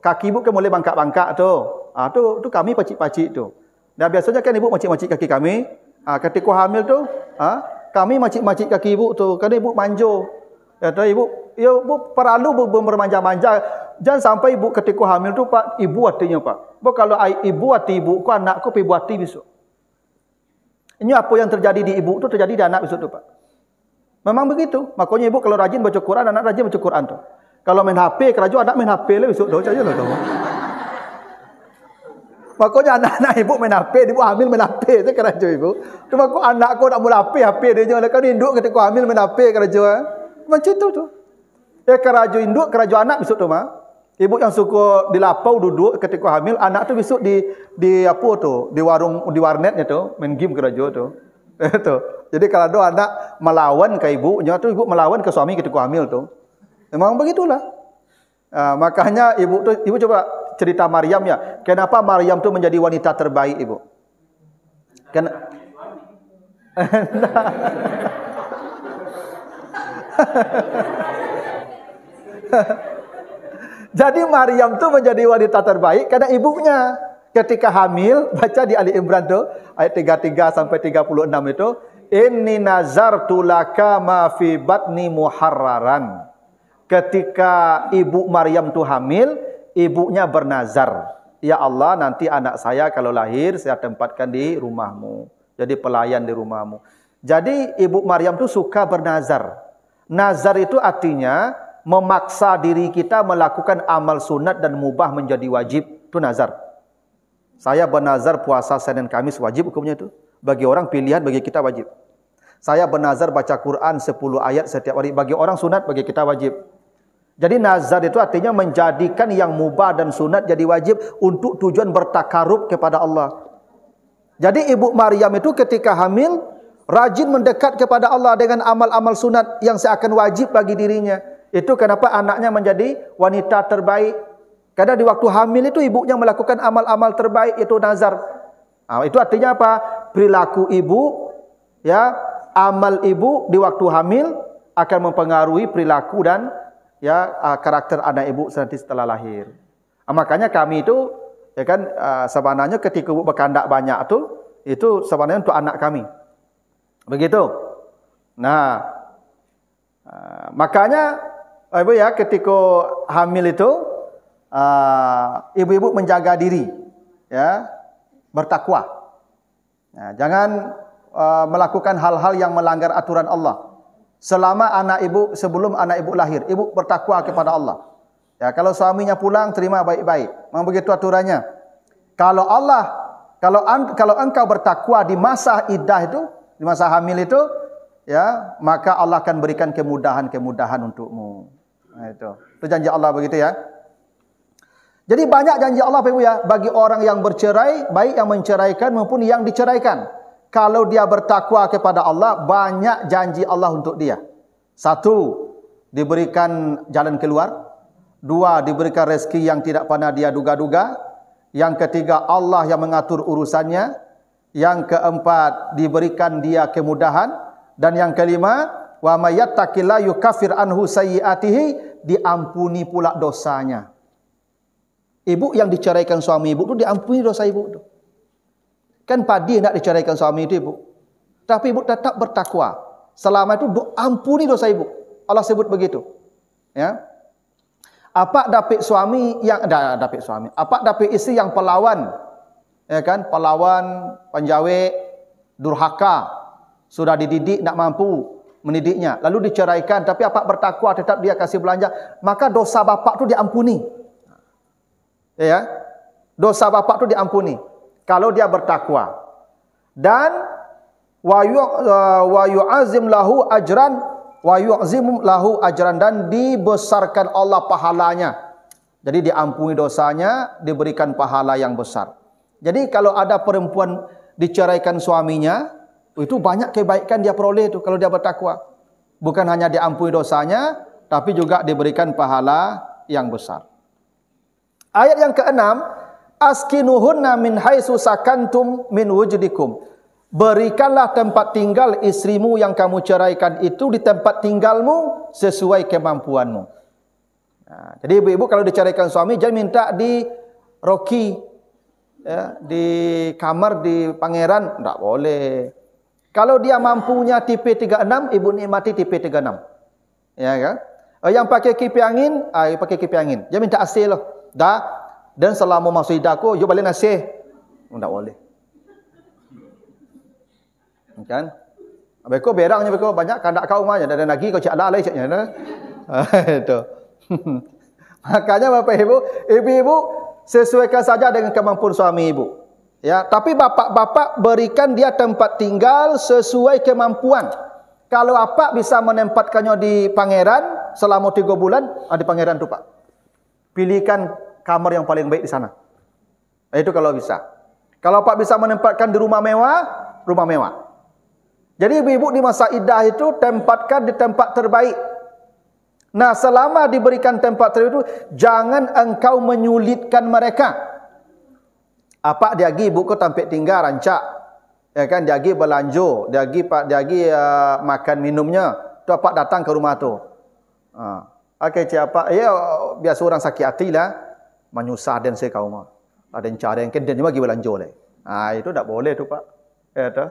S1: kaki ibu kan boleh bangkak-bangkak tu. Ah ha, tu tu kami paci-paci tu. Dah biasanya kan ibu macik-macik kaki kami. ha, ketika hamil tu, ah ha, kami macik-macik kaki ibu tu kerana ibu manjo. Ya tu ibu, ya ibu perlu bermanja-manja. Jangan sampai ibu ketika hamil tu pak ibu hatinya pak. Bo kalau ai, ibu hati ibu ku anak ku pi buati besok. Ini apa yang terjadi di ibu tu terjadi di anak besok tu pak. Memang begitu. Makanya ibu kalau rajin baca Quran, anak rajin baca Quran tu. Kalau main HP, kerajaan anak main HP lah besok. Dah lah tu. Makanya anak-anak ibu main HP, ibu hamil main HP tu kerajaan ibu. Tu aku anak kau nak mula HP, HP dia je. Lah, kalau induk ketika kau hamil main HP kerajaan. Eh? Macam tu tu. Ya eh, kerajaan induk, kerajaan anak besok tu mah. Ibu yang suka dilapau duduk ketika hamil, anak tu besok di di apa tu? Di warung di warnetnya tu, main game kerajaan tu. Itu. Jadi kalau ada anak melawan ke ibunya tu ibu melawan ke suami ketika hamil tu. Memang begitulah. Uh, makanya ibu tu ibu coba cerita Maryam ya. Kenapa Maryam tu menjadi wanita terbaik ibu? Ken Jadi Maryam tu menjadi wanita terbaik karena ibunya ketika hamil baca di Ali Imran tu ayat 33 sampai 36 itu inni nazartu laka ma fi batni muharraran ketika ibu Maryam tu hamil ibunya bernazar ya Allah nanti anak saya kalau lahir saya tempatkan di rumahmu jadi pelayan di rumahmu jadi ibu Maryam tu suka bernazar nazar itu artinya memaksa diri kita melakukan amal sunat dan mubah menjadi wajib tu nazar saya bernazar puasa Senin Kamis wajib hukumnya itu. Bagi orang pilihan bagi kita wajib. Saya bernazar baca Quran 10 ayat setiap hari bagi orang sunat bagi kita wajib. Jadi nazar itu artinya menjadikan yang mubah dan sunat jadi wajib untuk tujuan bertakarub kepada Allah. Jadi Ibu Maryam itu ketika hamil rajin mendekat kepada Allah dengan amal-amal sunat yang seakan wajib bagi dirinya. Itu kenapa anaknya menjadi wanita terbaik Kadang di waktu hamil itu ibunya melakukan amal-amal terbaik yaitu nazar. Ah, itu artinya apa? Perilaku ibu, ya, amal ibu di waktu hamil akan mempengaruhi perilaku dan ya ah, karakter anak ibu nanti setelah lahir. Ah, makanya kami itu, ya kan, ah, sebenarnya ketika ibu berkandak banyak tu, itu sebenarnya untuk anak kami. Begitu. Nah, ah, makanya, ibu ya, ketika hamil itu, uh, ibu-ibu menjaga diri, ya, bertakwa. Ya, jangan uh, melakukan hal-hal yang melanggar aturan Allah. Selama anak ibu sebelum anak ibu lahir, ibu bertakwa kepada Allah. Ya, kalau suaminya pulang terima baik-baik. Memang begitu aturannya. Kalau Allah kalau kalau engkau bertakwa di masa iddah itu, di masa hamil itu, ya, maka Allah akan berikan kemudahan-kemudahan untukmu. Nah, itu. Itu janji Allah begitu ya. Jadi banyak janji Allah Bapak Ibu ya bagi orang yang bercerai, baik yang menceraikan maupun yang diceraikan. Kalau dia bertakwa kepada Allah, banyak janji Allah untuk dia. Satu, diberikan jalan keluar. Dua, diberikan rezeki yang tidak pernah dia duga-duga. Yang ketiga, Allah yang mengatur urusannya. Yang keempat, diberikan dia kemudahan. Dan yang kelima, wa mayyattaqillahu kafir anhu sayyiatihi diampuni pula dosanya. Ibu yang diceraikan suami ibu tu diampuni dosa ibu itu. Kan padi yang nak diceraikan suami itu ibu. Tapi ibu tetap bertakwa. Selama itu diampuni dosa ibu. Allah sebut begitu. Ya. Apa dapik suami yang ada dapik suami? Apa dapik isteri yang pelawan? Ya kan? Pelawan panjawe durhaka sudah dididik nak mampu mendidiknya lalu diceraikan tapi apa bertakwa tetap dia kasih belanja maka dosa bapak tu diampuni Ya, ya. Dosa bapak itu diampuni kalau dia bertakwa. Dan wa eh, yu'azim lahu ajran wa yu'zim lahu ajran dan dibesarkan Allah pahalanya. Jadi diampuni dosanya, diberikan pahala yang besar. Jadi kalau ada perempuan diceraikan suaminya, itu banyak kebaikan dia peroleh itu kalau dia bertakwa. Bukan hanya diampuni dosanya, tapi juga diberikan pahala yang besar. Ayat yang keenam, askinuhunna min haitsu sakantum min wujudikum. Berikanlah tempat tinggal istrimu yang kamu ceraikan itu di tempat tinggalmu sesuai kemampuanmu. Nah, ha, jadi ibu-ibu kalau diceraikan suami jangan minta di Rocky ya, di kamar di Pangeran enggak boleh. Kalau dia mampunya TP 36, ibu nikmati TP 36. Ya kan? Eh, yang pakai kipi angin, ah, pakai kipi angin. Jangan minta AC loh dah dan selama masuk hidup aku you boleh nasih oh, tak boleh kan Abang kau berangnya abang banyak kandak kau rumahnya. Dan lagi kau ada Allah lah ceknya. Itu. Makanya bapa ibu, ibu-ibu sesuaikan saja dengan kemampuan suami ibu. Ya, tapi bapa-bapa berikan dia tempat tinggal sesuai kemampuan. Kalau apa bisa menempatkannya di pangeran selama tiga bulan, ada pangeran tu pak. Pilihkan kamar yang paling baik di sana. Itu kalau bisa. Kalau Pak bisa menempatkan di rumah mewah, rumah mewah. Jadi ibu-ibu di masa idah itu tempatkan di tempat terbaik. Nah selama diberikan tempat terbaik itu, jangan engkau menyulitkan mereka. Apa dia lagi ibu ke tempat tinggal rancak. Ya kan, dia lagi belanja, dia lagi, pak, dia lagi uh, makan minumnya. Itu apa datang ke rumah tu. Uh. Okey, cik apa? Ya, biasa orang sakit hati lah menyusah dan saya kau Ada yang cara yang kena dia bagi jual le. Ah itu tak boleh tu pak. Ya tu.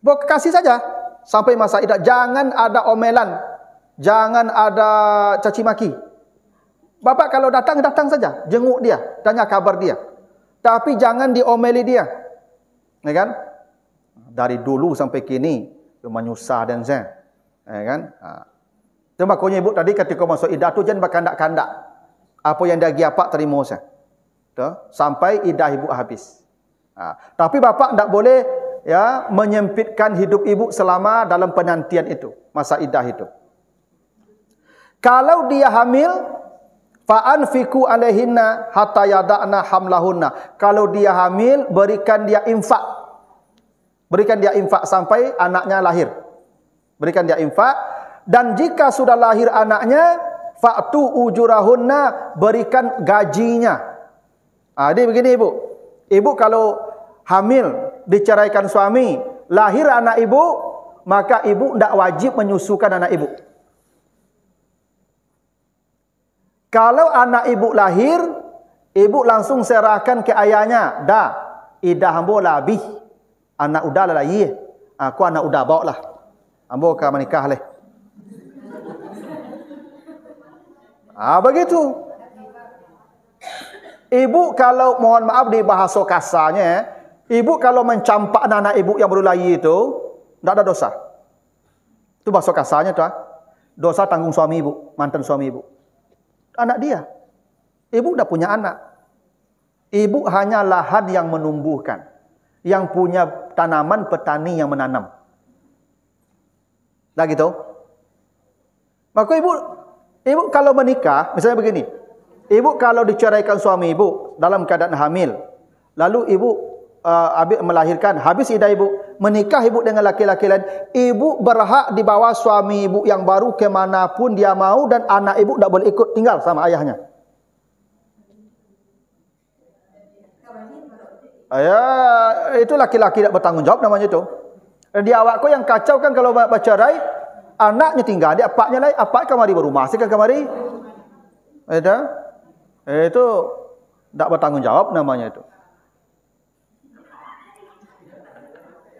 S1: Bok kasih saja sampai masa idak jangan ada omelan. Jangan ada caci maki. Bapa kalau datang datang saja, jenguk dia, tanya kabar dia. Tapi jangan diomeli dia. Ya kan? Dari dulu sampai kini cuma nyusah dan saya. Ya kan? Ha. Cuma kau ibu tadi ketika masuk idah tu jangan bakandak-kandak apa yang dia giapak terima saja. Tuh. Sampai idah ibu habis. Ha. Tapi bapa tidak boleh ya menyempitkan hidup ibu selama dalam penantian itu. Masa idah itu. Kalau dia hamil, fa'anfiku alaihinna hatta yada'na hamlahunna. Kalau dia hamil, berikan dia infak. Berikan dia infak sampai anaknya lahir. Berikan dia infak. Dan jika sudah lahir anaknya, Faktu ujurahunna berikan gajinya. Adik ah, ha, begini ibu. Ibu kalau hamil diceraikan suami, lahir anak ibu, maka ibu tidak wajib menyusukan anak ibu. Kalau anak ibu lahir, ibu langsung serahkan ke ayahnya. Dah, idah hambo labih. Anak udah lah lagi. Aku ah, anak udah bawa lah. Hambo akan menikah leh. Lah. Ah ha, begitu. Ibu kalau mohon maaf di bahasa kasarnya, ibu kalau mencampak anak-anak ibu yang baru lahir itu, tidak ada dosa. Itu bahasa kasarnya tuh. Ha. Dosa tanggung suami ibu, mantan suami ibu. Anak dia. Ibu sudah punya anak. Ibu hanya lahan yang menumbuhkan. Yang punya tanaman petani yang menanam. Nah gitu. Maka ibu Ibu kalau menikah, misalnya begini. Ibu kalau diceraikan suami ibu dalam keadaan hamil. Lalu ibu uh, melahirkan, habis idah ibu. Menikah ibu dengan laki-laki lain. Ibu berhak dibawa suami ibu yang baru ke pun dia mau. Dan anak ibu tidak boleh ikut tinggal sama ayahnya. Ya, itu laki-laki tidak bertanggungjawab namanya itu. Dia awak kau yang kacau kan kalau bercerai anaknya tinggal dia apaknya lain apak kemari berumah sekarang kemari ada eh, eh, itu tak bertanggungjawab namanya itu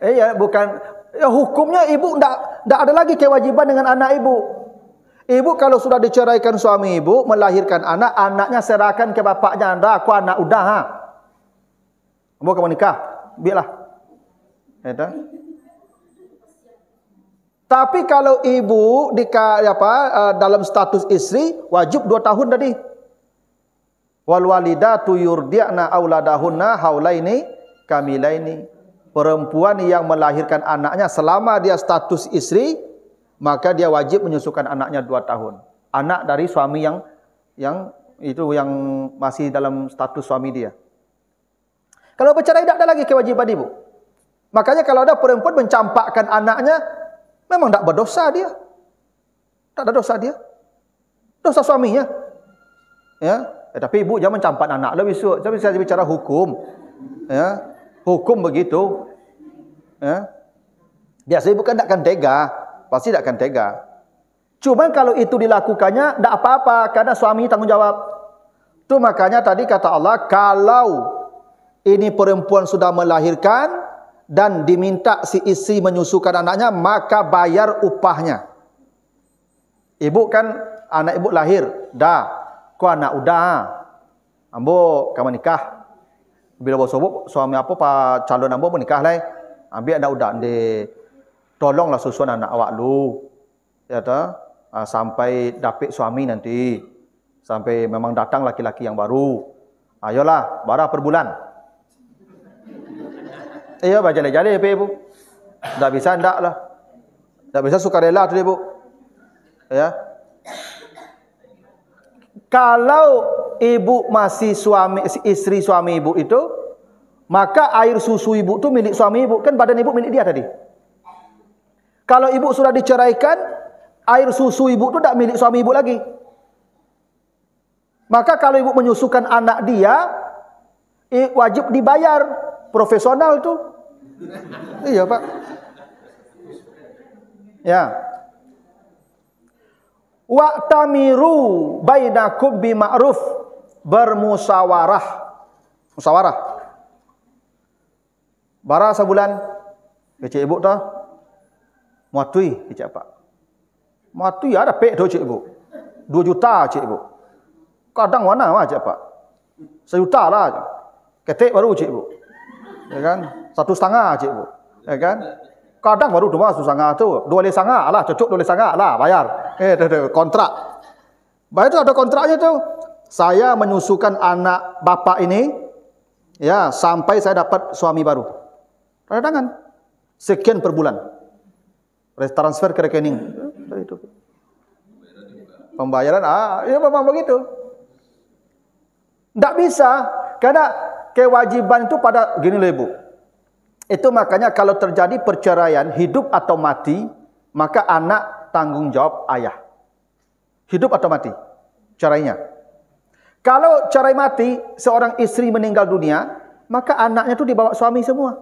S1: eh ya bukan ya, hukumnya ibu tak tak ada lagi kewajiban dengan anak ibu Ibu kalau sudah diceraikan suami ibu, melahirkan anak, anaknya serahkan ke bapaknya anda, aku anak udah ha. Bukan menikah, biarlah. ada. Eh, tapi kalau ibu di apa eh, dalam status istri wajib dua tahun tadi. Wal walidatu yurdi'na auladahunna haulaini kamilaini. Perempuan yang melahirkan anaknya selama dia status istri maka dia wajib menyusukan anaknya dua tahun. Anak dari suami yang yang itu yang masih dalam status suami dia. Kalau bercerai tidak ada lagi kewajiban ibu. Makanya kalau ada perempuan mencampakkan anaknya, Memang tak berdosa dia. Tak ada dosa dia. Dosa suaminya. Ya. Eh, tapi ibu jangan campak anak lebih suruh. Tapi saya bicara hukum. Ya. Hukum begitu. Ya. Biasa ibu kan tak akan tega. Pasti tak akan tega. Cuma kalau itu dilakukannya, tak apa-apa. Karena suami tanggungjawab. Itu makanya tadi kata Allah, kalau ini perempuan sudah melahirkan, dan diminta si isi menyusukan anaknya maka bayar upahnya ibu kan anak ibu lahir dah ko anak udah ambo kamu nikah bila bosobok suami apa pak calon ambo menikah lai ambil anak udah de tolonglah susun anak awak lu ya ta ah, sampai dapat suami nanti sampai memang datang laki-laki yang baru ayolah barah per bulan Ya, baca ni jalan pun ibu. Dah bisa tak lah. Dah bisa rela tu ibu. Ya. Kalau ibu masih suami, istri suami ibu itu, maka air susu ibu tu milik suami ibu. Kan badan ibu milik dia tadi. Kalau ibu sudah diceraikan, air susu ibu tu tak milik suami ibu lagi. Maka kalau ibu menyusukan anak dia, wajib Dibayar profesional tu. Iya pak. Ya. baina bainakum bima'ruf bermusawarah. Musawarah. Barah sebulan. Kecik ibu tu. Muatui kecik apa? Muatui ada pek tu cik ibu. Dua juta cik ibu. Kadang mana mah cik pak. Sejuta lah. Ketik baru cik ibu ya kan? Satu setengah cikgu. Ya kan? Kadang baru dua satu setengah tu. Dua lebih setengah lah. cocok dua lebih setengah lah. Bayar. Eh, dah, dah, kontrak. Bayar tu ada kontraknya tu. Saya menyusukan anak bapa ini. Ya, sampai saya dapat suami baru. Tanda tangan. Sekian per bulan. Transfer ke rekening. Dari itu. Pembayaran, ah, ya memang begitu. Tak bisa. Karena kewajiban itu pada gini loh ibu. Itu makanya kalau terjadi perceraian hidup atau mati, maka anak tanggung jawab ayah. Hidup atau mati, cerainya. Kalau cerai mati, seorang istri meninggal dunia, maka anaknya itu dibawa suami semua.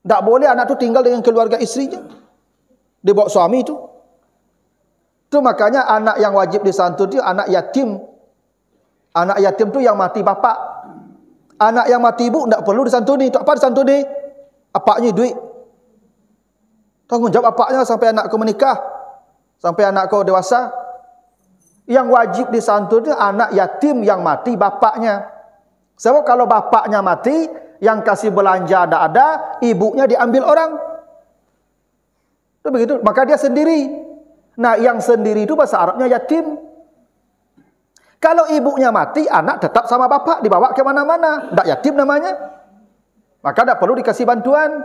S1: Tak boleh anak itu tinggal dengan keluarga istrinya. Dibawa suami itu. Itu makanya anak yang wajib disantuni anak yatim Anak yatim tu yang mati bapak. Anak yang mati ibu tidak perlu disantuni. Tak apa disantuni. Apaknya duit. Tanggungjawab apaknya sampai anak kau menikah. Sampai anak kau dewasa. Yang wajib disantuni anak yatim yang mati bapaknya. Sebab kalau bapaknya mati, yang kasih belanja ada ada, ibunya diambil orang. Itu begitu. Maka dia sendiri. Nah, yang sendiri itu bahasa Arabnya yatim. Kalau ibunya mati, anak tetap sama bapak, dibawa ke mana-mana. Tak yatim namanya. Maka tak perlu dikasih bantuan.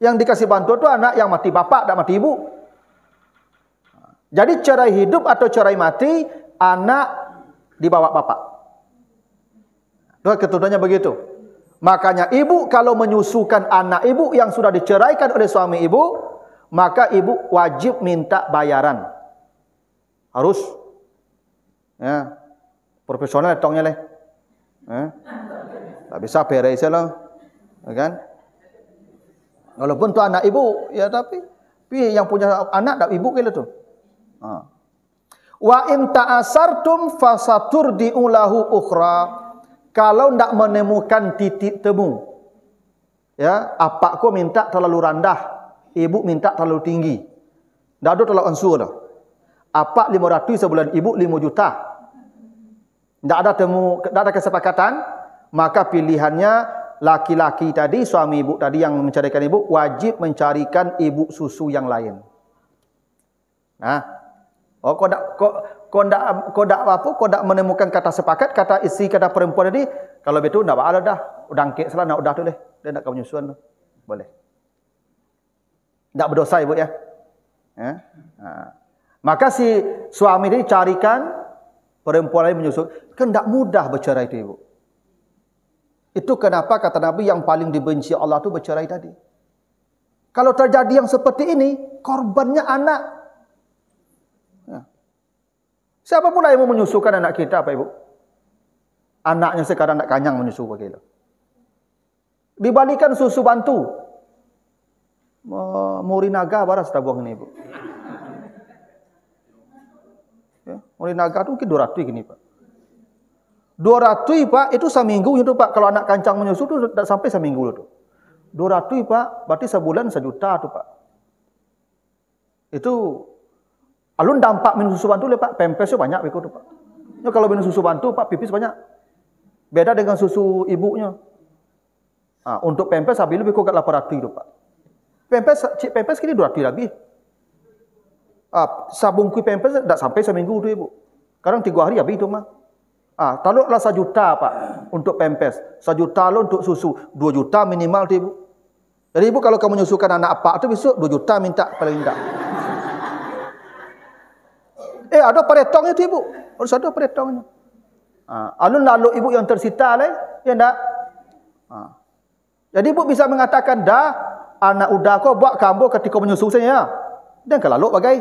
S1: Yang dikasih bantuan itu anak yang mati bapak, tak mati ibu. Jadi cerai hidup atau cerai mati, anak dibawa bapak. Itu ketentuannya begitu. Makanya ibu kalau menyusukan anak ibu yang sudah diceraikan oleh suami ibu, maka ibu wajib minta bayaran. Harus Ya. Profesional tongnya leh. Ya. Tak bisa beres saja lah. Ya kan? Walaupun tu anak ibu, ya tapi pi yang punya anak dak ibu kira lah tu. Ha. Wa in ta'asartum fasatur ulahu ukhra. Kalau ndak menemukan titik temu. Ya, apakku minta terlalu rendah, ibu minta terlalu tinggi. Ndak ada tolak ansur dah. Apa lima ratus sebulan ibu lima juta. Tak ada temu, tak ada kesepakatan, maka pilihannya laki-laki tadi, suami ibu tadi yang mencarikan ibu, wajib mencarikan ibu susu yang lain. Nah, ha? oh, kau tak kau kau tak kau tak apa, kau tak menemukan kata sepakat, kata isi, kata perempuan tadi, kalau betul, tidak apa dah, udah angkat salah, nak udah tu deh, dia nak kau menyusun, boleh. Tak berdosa ibu ya. Eh? Ha? Nah. Ha. Maka si suami ini carikan perempuan lain menyusul. Kan tidak mudah bercerai itu ibu. Itu kenapa kata Nabi yang paling dibenci Allah itu bercerai tadi. Kalau terjadi yang seperti ini, korbannya anak. Ya. Siapa pula yang mau menyusukan anak kita, Pak Ibu? Anaknya sekarang nak kanyang menyusu begitu. Dibalikan susu bantu. Murinaga baras tak buang ini, Ibu. Muli naga tu mungkin 200 gini pak. 200 pak itu seminggu itu pak. Kalau anak kancang menyusu tu tak sampai seminggu itu. 200 pak berarti sebulan sejuta tu pak. Itu alun dampak minum susu bantu le pak. tu banyak itu pak. Ya, kalau minum susu bantu pak pipis banyak. Beda dengan susu ibunya. Nah, untuk pempes habis lebih kok 800 tu pak. Pempes, cik pempes kini 200 lebih. Ah, sabung kui pampers tak sampai seminggu tu ibu. Sekarang tiga hari habis tu mah. Ah, taruhlah satu juta pak untuk pampers, sejuta lo lah untuk susu, dua juta minimal tu ibu. Jadi ibu kalau kamu menyusukan anak pak tu besok dua juta minta paling tidak. eh ada peretongnya itu ibu, harus ada peretongnya. Ah, alun lalu ibu yang tersita lah, eh. ya tidak. Ah. Jadi ibu bisa mengatakan dah anak udah kau buat kambo ketika menyusukannya. Ya? Dan kalau lalok bagai.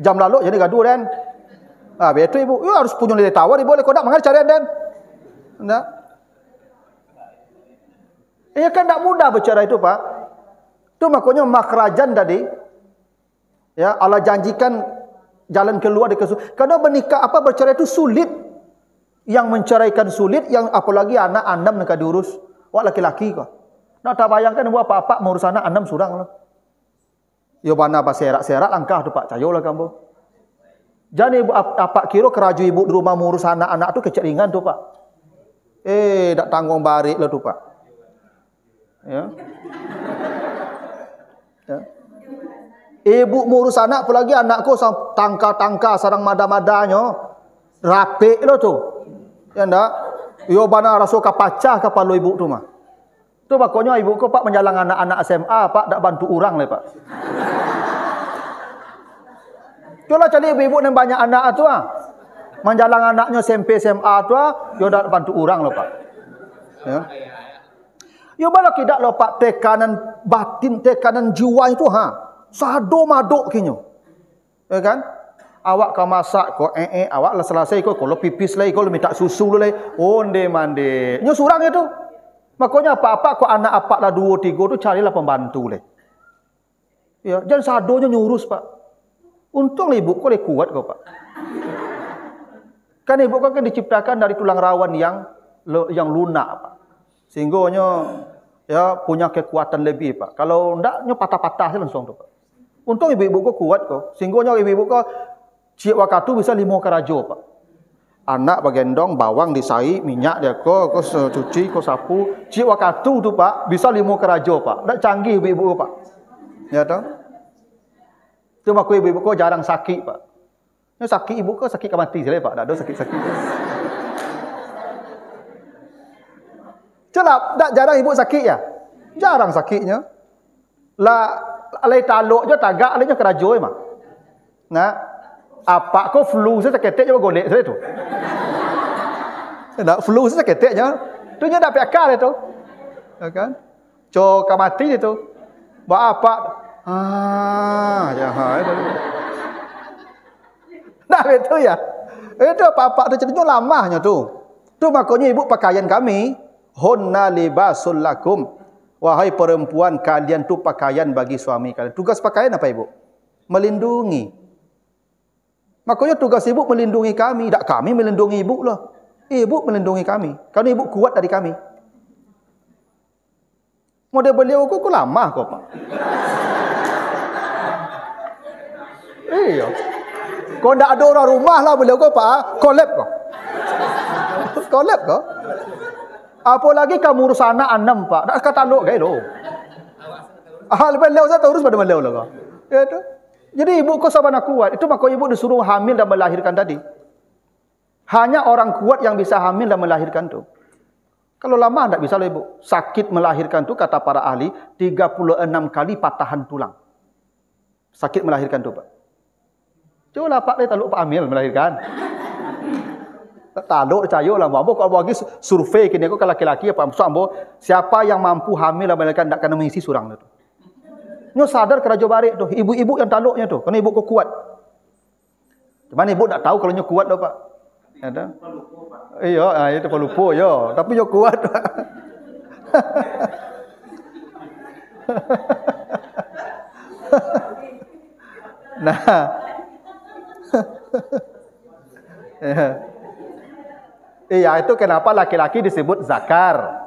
S1: Jam lalok jadi gaduh dan. Ah, ha, betul ibu. Ya harus punya lidah tawar ibu boleh kau nak mengajar dan. Nak. Ya kan tak mudah bercara itu pak. Itu makanya makrajan tadi. Ya Allah janjikan jalan keluar dari kesulitan. Karena bernikah apa bercara itu sulit. Yang menceraikan sulit. Yang apalagi anak anda menikah diurus. Wah laki-laki kok. Nak tak bayangkan buat apa-apa mengurus anak anda surang lah. Yo bana apa serak-serak langkah tu pak cayolah kamu. Jangan ibu apa kira keraju ibu di rumah mengurus anak-anak tu kecil ringan tu pak. Eh, tak tanggung barik lah tu pak. Ya. ya. Ibu mengurus anak pula lagi anakku tangka-tangka sarang mada-madanya. Rapik lah tu. Ya tak? Ya bana rasul kapacah kapal ibu tu mah. Tu bakonyo ibu ko pak menjalang anak-anak SMA, pak tak bantu orang le pak. Cola cari ibu-ibu yang banyak anak tu ah. Menjalang anaknya SMP SMA tu ah, yo dak bantu orang lo pak. Ya. Yo ya, bala kidak lo pak tekanan batin tekanan jiwa itu ha. Sado madok kinyo. Ya kan? Awak kau masak kau eh eh awak lah selesai kau kalau lah pipis lagi kau lah minta susu lagi onde oh, mande surang itu. Ya, Makanya apa-apa kau anak apa lah dua tiga tu carilah pembantu leh. Ya, jangan sadonya nyurus pak. Untung lah ibu kau leh kuat kau pak. Kan ibu kau kan diciptakan dari tulang rawan yang yang lunak pak. Sehingganya ya punya kekuatan lebih pak. Kalau tidak nyo patah-patah langsung tu pak. Untung ibu-ibu kau kuat kau. Sehingganya ibu-ibu kau cik wakatu bisa lima kerajo pak anak bagendong bawang disai minyak dia ko ko cuci ko sapu ci waktu tu pak bisa limo kerajo pak Nak canggih ibu-ibu pak ya tau tu mak ibu-ibu ko jarang sakit pak ni ya, sakit ibu ko sakit kemati sel lah, pak dak ada sakit-sakit celap dak jarang ibu sakit ya jarang sakitnya la alai taluk je tagak alai je kerajo ya, mak nah apa kau flu saya tak ketek jawab golek saya tu. Tak flu saya keteknya. Tu nya dapat akal itu. Ya kan? Co ka mati itu. Ba apa? Ah, ya ha itu. Nah eh, itu ya. Itu apa tu cerita lamahnya tu. Tu makanya ibu pakaian kami hunna libasul lakum. Wahai perempuan kalian tu pakaian bagi suami kalian. Tugas pakaian apa ibu? Melindungi. Makanya tugas ibu melindungi kami, tak kami melindungi ibu lah. Ibu melindungi kami, kerana ibu kuat dari kami. Mau dia beli aku, aku lama kau pak. iya. Kau tak ada orang rumah lah beli kau pak, kolab kau. Kolab kau. lagi kamu urus anak enam pak, tak kata lo gay lo. Hal beliau saya urus pada beliau lah kau. Itu. Ya jadi ibu kau sama nak kuat. Itu maka ibu disuruh hamil dan melahirkan tadi. Hanya orang kuat yang bisa hamil dan melahirkan tu Kalau lama tidak bisa lah ibu. Sakit melahirkan tu kata para ahli. 36 kali patahan tulang. Sakit melahirkan tu pak. Cuma lah pak. Tak lupa hamil melahirkan. tak Taluk cayo lah. Mampu kau bagi survei kini kau ke laki-laki apa? Mampu siapa yang mampu hamil dan melahirkan tidak akan mengisi surang itu. Nyo sadar ke Raja Barik tu. Ibu-ibu yang taluknya tu. Kerana ibu kau kuat. Macam mana ibu tak tahu kalau nyo kuat tu, Pak? Ada. tak? Iya, ah, itu pun lupa, ya. Tapi nyo kuat, Pak. nah. iya, itu kenapa laki-laki disebut zakar.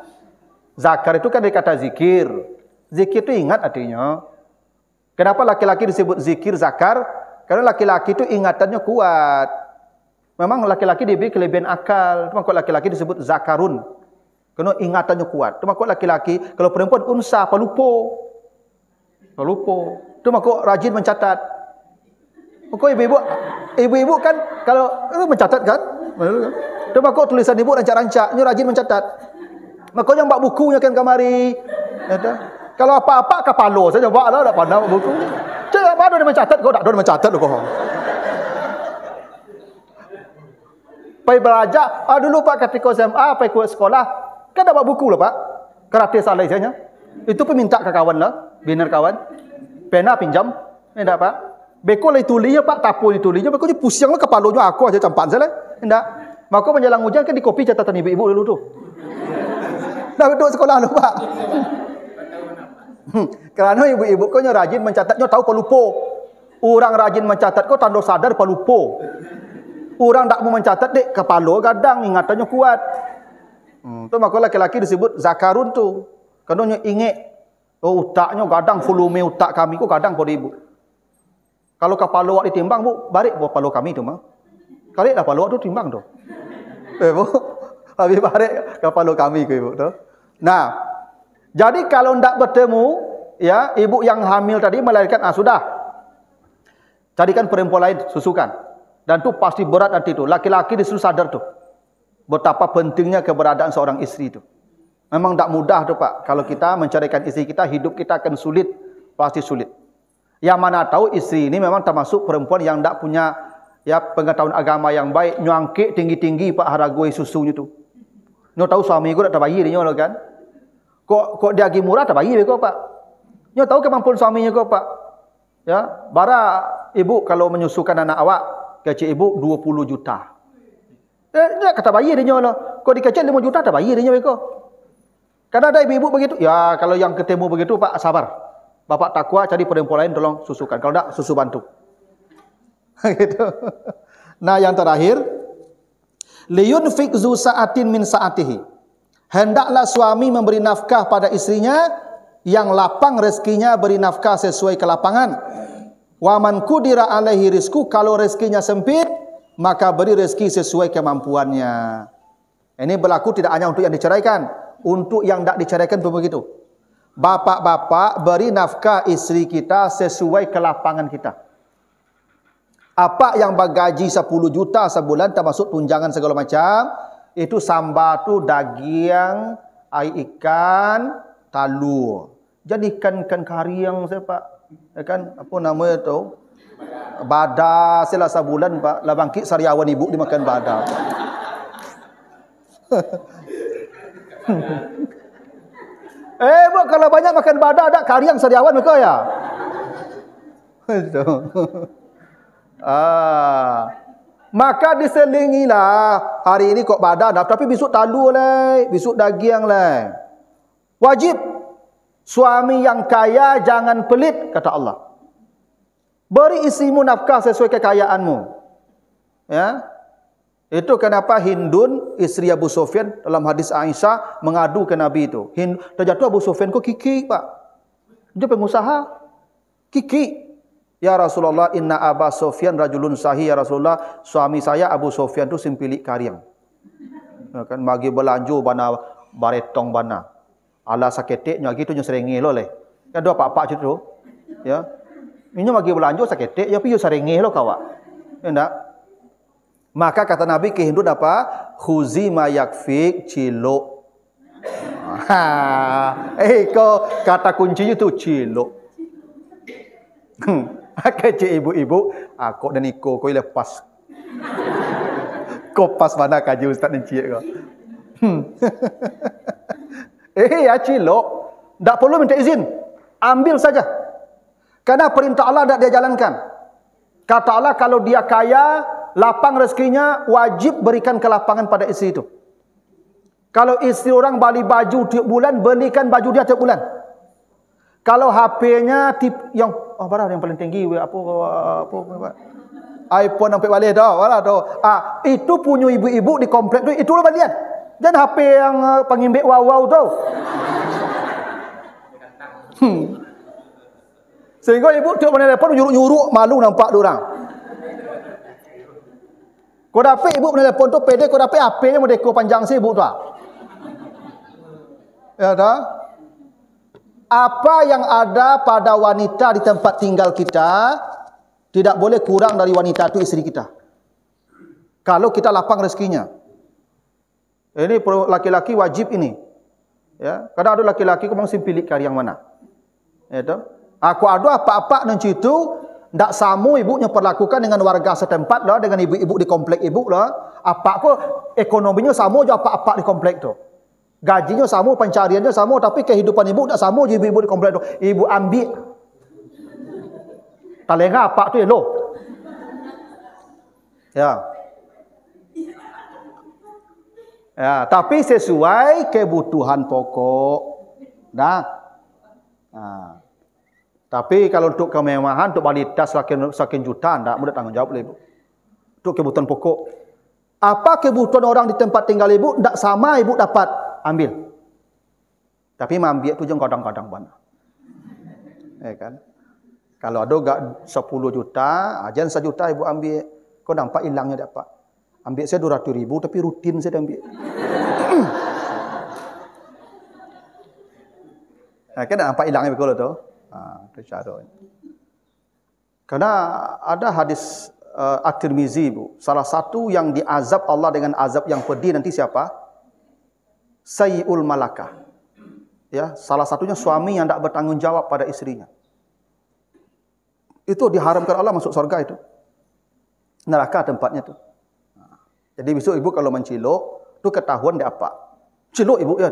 S1: Zakar itu kan dari kata zikir. Zikir itu ingat artinya. Kenapa laki-laki disebut zikir zakar? Karena laki-laki itu ingatannya kuat. Memang laki-laki diberi kelebihan akal. Cuma kalau laki-laki disebut zakarun. Karena ingatannya kuat. Cuma kalau laki-laki, kalau perempuan unsah, pelupo. Pelupo. Cuma kalau rajin mencatat. Kalau ibu-ibu, ibu-ibu kan, kalau itu eh, mencatat kan? Cuma kalau tulisan ibu rancak-rancak, ini rajin mencatat. yang mbak bukunya kan kemari. Ya, kalau apa-apa kepala saja buat lah, tak pandang buku. Cik, apa ada dia mencatat? Kau tak ada dia mencatat lho kau. Pai belajar, ah, dulu Pak ketika SMA, pai ke sekolah, kan dapat buku lah Pak. Kerati salah isinya. Itu pun minta ke kawan lah, biner kawan. Pena pinjam, tidak Pak. Beko lah tulis ya Pak, tapu itu tulis ya, beko dia pusing lah kepala nya aku aja campan saya lah. Tidak. Maka menjelang ujian kan di kopi catatan ibu-ibu dulu tu. Dah duduk sekolah lho Pak. Kerana ibu-ibu kau yang rajin mencatatnya tahu kau lupa. Orang rajin mencatat kau tanda sadar kau lupa. Orang tak mau mencatat dek kepala kadang ingatannya kuat. Hmm, tu maka laki-laki disebut zakarun tu. Kerana ingat oh, utaknya kadang volume utak kami kau kadang pada ibu. Kalau kepala awak ditimbang bu, barik buat kepala kami tu mah. Kali dah kepala awak tu timbang tu. Eh bu, habis barik kepala kami ke ibu tu. Nah, jadi kalau tidak bertemu, ya ibu yang hamil tadi melahirkan, ah sudah. Carikan perempuan lain, susukan. Dan itu pasti berat nanti itu. Laki-laki disuruh sadar itu. Betapa pentingnya keberadaan seorang istri itu. Memang tidak mudah itu Pak. Kalau kita mencarikan istri kita, hidup kita akan sulit. Pasti sulit. Yang mana tahu istri ini memang termasuk perempuan yang tidak punya ya pengetahuan agama yang baik. Nyangkik tinggi-tinggi Pak Haragoy susunya itu. Nyo tahu suami gue tak bayi ini kan. Kok, kok dia lagi murah tak bagi kau pak. Nyo tahu ke mampun suaminya kau pak. Ya, bara ibu kalau menyusukan anak awak gaji ibu 20 juta. Eh, dia kata bayi dia nyolo. Lah. Kau dikecek 5 juta tak bayi dia nyolo kau. Kadang ada ibu-ibu begitu. Ya, kalau yang ketemu begitu pak sabar. Bapak tak kuat cari perempuan lain tolong susukan. Kalau tak susu bantu. gitu. Nah, yang terakhir liyunfiq zu sa'atin min sa'atihi. Hendaklah suami memberi nafkah pada istrinya yang lapang rezekinya beri nafkah sesuai kelapangan. Wa man kudira alaihi rizku kalau rezekinya sempit maka beri rezeki sesuai kemampuannya. Ini berlaku tidak hanya untuk yang diceraikan, untuk yang tak diceraikan pun begitu. Bapak-bapak beri nafkah istri kita sesuai kelapangan kita. Apa yang bagaji 10 juta sebulan termasuk tunjangan segala macam, itu sambal tu daging, air ikan, telur. Jadi ikan ikan kari yang saya pak, ya kan apa nama itu? Bada lah selasa bulan pak, lah bangkit sariawan ibu dimakan bada. eh, bu, kalau banyak makan bada ada kari yang sariawan muka ya? Itu. ah. Maka diselingilah. Hari ini kok badan dah. Tapi besok talu lah. Besok daging lah. Wajib. Suami yang kaya jangan pelit. Kata Allah. Beri isimu nafkah sesuai kekayaanmu. Ya. Itu kenapa Hindun isteri Abu Sufyan dalam hadis Aisyah mengadu ke Nabi itu. Hind, terjatuh Abu Sufyan kok kiki, Pak. Dia pengusaha. Kiki. Ya Rasulullah, inna Aba Sofyan rajulun sahi ya Rasulullah, suami saya Abu Sofyan tu simpilik karyang. Ya kan bagi belanja bana baretong bana. Ala saketik nyagi tu nyeringi lo leh. Kan dua pak-pak cucu tu. Ya. ini bagi belanja saketik ya pi yo lo kawak. Ya ndak? Maka kata Nabi ke Hindu apa? Khuzi ma yakfik cilo. Ha. Eh kau kata kuncinya tu cilo. Hmm. Akan cik ibu-ibu, aku ah, dan iko, kau lepas. kau pas mana kaji ustaz dan cik kau. Hmm. eh, ya acik lo, tak perlu minta izin. Ambil saja. Karena perintah Allah tak dia jalankan. Kata Allah, kalau dia kaya, lapang rezekinya, wajib berikan ke lapangan pada istri itu. Kalau istri orang beli baju tiap bulan, belikan baju dia tiap bulan. Kalau HP-nya yang oh barang yang paling tinggi weh apa apa apa iPhone sampai balik dah wala tu ah itu punya ibu-ibu di komplek tu itulah balian jangan HP yang uh, pengimbik wow-wow tu hmm. sehingga ibu tu mana telefon nyuruk-nyuruk malu nampak dia orang kau dapat ibu pernah telefon tu pede kau dapat HP yang mau panjang si ibu tu ah ya dah apa yang ada pada wanita di tempat tinggal kita tidak boleh kurang dari wanita itu istri kita. Kalau kita lapang rezekinya. Ini laki-laki wajib ini. Ya, kadang ada laki-laki kau mesti pilih cari yang mana. Ya toh? Aku ada apa-apa nang situ ndak samu ibunya perlakukan dengan warga setempat lah dengan ibu-ibu di komplek ibu lah. Apa aku ekonominya sama je apa-apa di komplek tu. Gajinya sama, pencariannya sama, tapi kehidupan ibu tak sama Jadi ibu-ibu di komplek tu. Ibu ambil. Talenga apa tu elok. Ya. Ya, tapi sesuai kebutuhan pokok. Nah. nah. Ha. Tapi kalau untuk kemewahan, untuk balita semakin semakin juta, tak mudah tanggungjawab lah ibu. Untuk kebutuhan pokok. Apa kebutuhan orang di tempat tinggal ibu, tak sama ibu dapat ambil. Tapi mambiak tu jangan kadang-kadang bana. Ya eh, kan? Kalau ada gak 10 juta, ajan 1 juta ibu ambil. Kau nampak hilangnya pak? Ambil saya 200 ribu tapi rutin saya ambil. Ha, kan nampak hilangnya kalau tu. Ha, tu cara. Kerana ada hadis uh, At-Tirmizi bu, salah satu yang diazab Allah dengan azab yang pedih nanti siapa? sayyul malaka. Ya, salah satunya suami yang tak bertanggungjawab pada istrinya. Itu diharamkan Allah masuk surga itu. Neraka tempatnya itu. Ha. Jadi besok ibu kalau menciluk, tu ketahuan dia apa? Ciluk ibu ya.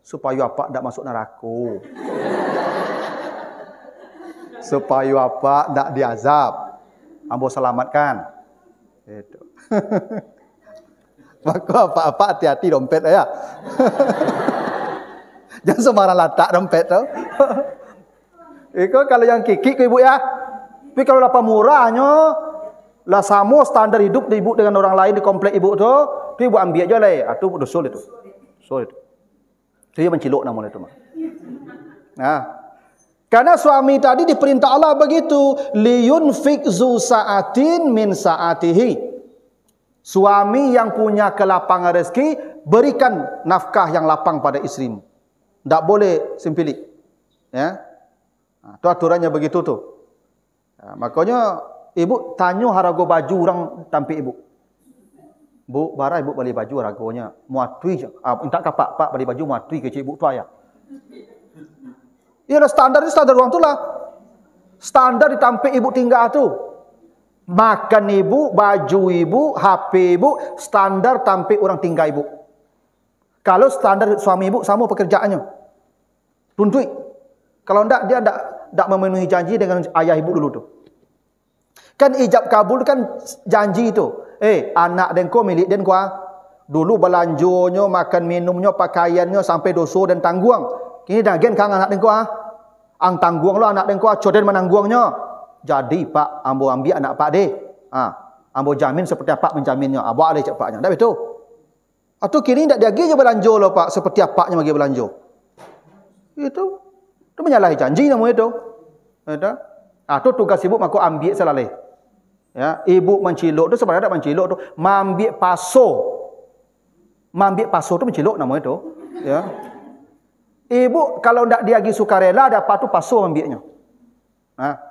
S1: Supaya apa tak masuk neraka. Supaya apa tak diazab. Ambo selamatkan. Itu. Maka apa-apa hati-hati dompet ya. Jangan sembarang letak dompet tau. Iko kalau yang kiki ke ibu ya. Tapi kalau lah pemurahnya lah sama standar hidup di ibu dengan orang lain di komplek ibu tu, tu ibu ambil aja lah. Atu ah, dosol itu. Dosol itu. dia menciluk nama itu mah. Nah, karena suami tadi diperintah Allah begitu, liun fikzu sa'atin min sa'atihi. Suami yang punya kelapangan rezeki, berikan nafkah yang lapang pada isteri. Tak boleh simpilik. Ya? Itu ha, aturannya begitu tu. Ya, makanya, ibu tanya harga baju orang tampil ibu. Bu, barah ibu beli baju harganya. Muatui je. Ah, tak kapak, pak beli baju muatui ke cik ibu tu ayah. Ya, standar ni standar orang tu lah. Standar ditampil ibu tinggal tu makan ibu, baju ibu, HP ibu, standar tampil orang tinggal ibu. Kalau standar suami ibu sama pekerjaannya. Tuntui. Kalau tidak, dia tidak tidak memenuhi janji dengan ayah ibu dulu tu. Kan ijab kabul kan janji itu. Eh, anak dan kau milik dan kau. Ah. Dulu belanjonyo, makan minumnya, pakaiannya sampai dosa dan tangguang. Kini dah gen kang anak dan kau. Ah. Ang tangguang lo anak dan kau, ah. coden menangguangnya jadi pak ambo ambil anak pak de. Ha. Ambo jamin seperti apa menjaminnya. Abah ha, alih cak paknya. Dah betul. Atau ha, kini tidak dia gigi belanja lo pak seperti apa nya bagi belanja. Ya, itu tu menyalahi janji nama itu. Ada. Ya, Atau ha, tugas ibu mako ambil selalai. Ya, ibu mencilok tu sebenarnya tak mencilok tu, mambil paso. Mambil paso tu mencilok nama itu, ya. Ibu kalau tidak dia gigi sukarela dapat tu paso ambilnya. ha.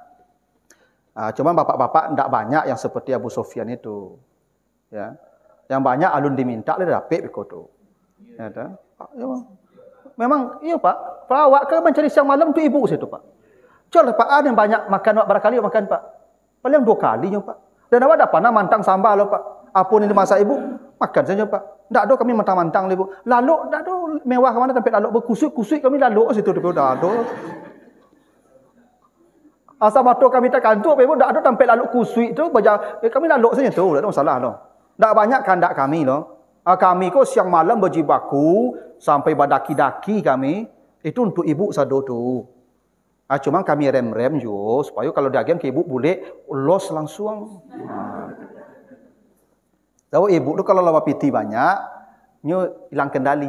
S1: Ah, cuma bapak-bapak tidak banyak yang seperti Abu Sofyan itu. Ya. Yang banyak alun diminta dia dapat Ya, ya, Memang iya Pak, pelawak ke mencari siang malam tu ibu situ Pak. Cuma Pak ada yang banyak makan wak berapa makan Pak? Paling dua kali yo Pak. Dan awak dapat nama mantang sambal lo Pak. Apa ni masa ibu? Makan saja Pak. Tak ada kami mantang-mantang Ibu. Lalu tak ada mewah ke mana sampai lalu berkusut-kusut kami lalu situ tu dah ada. Asal motor kami tak kantuk, pun tak ada tempat laluk kusui tu. Baja, eh, kami laluk saja tu, tak masalah tu. Tak banyak kandak kami tu. Ah, kami kau siang malam berjibaku, sampai badaki-daki kami. Itu untuk ibu sadu tu. Ah, cuma kami rem-rem je, supaya kalau dagang ke ibu boleh, los langsung. Tahu so, ibu tu kalau lawa piti banyak, nyu hilang kendali.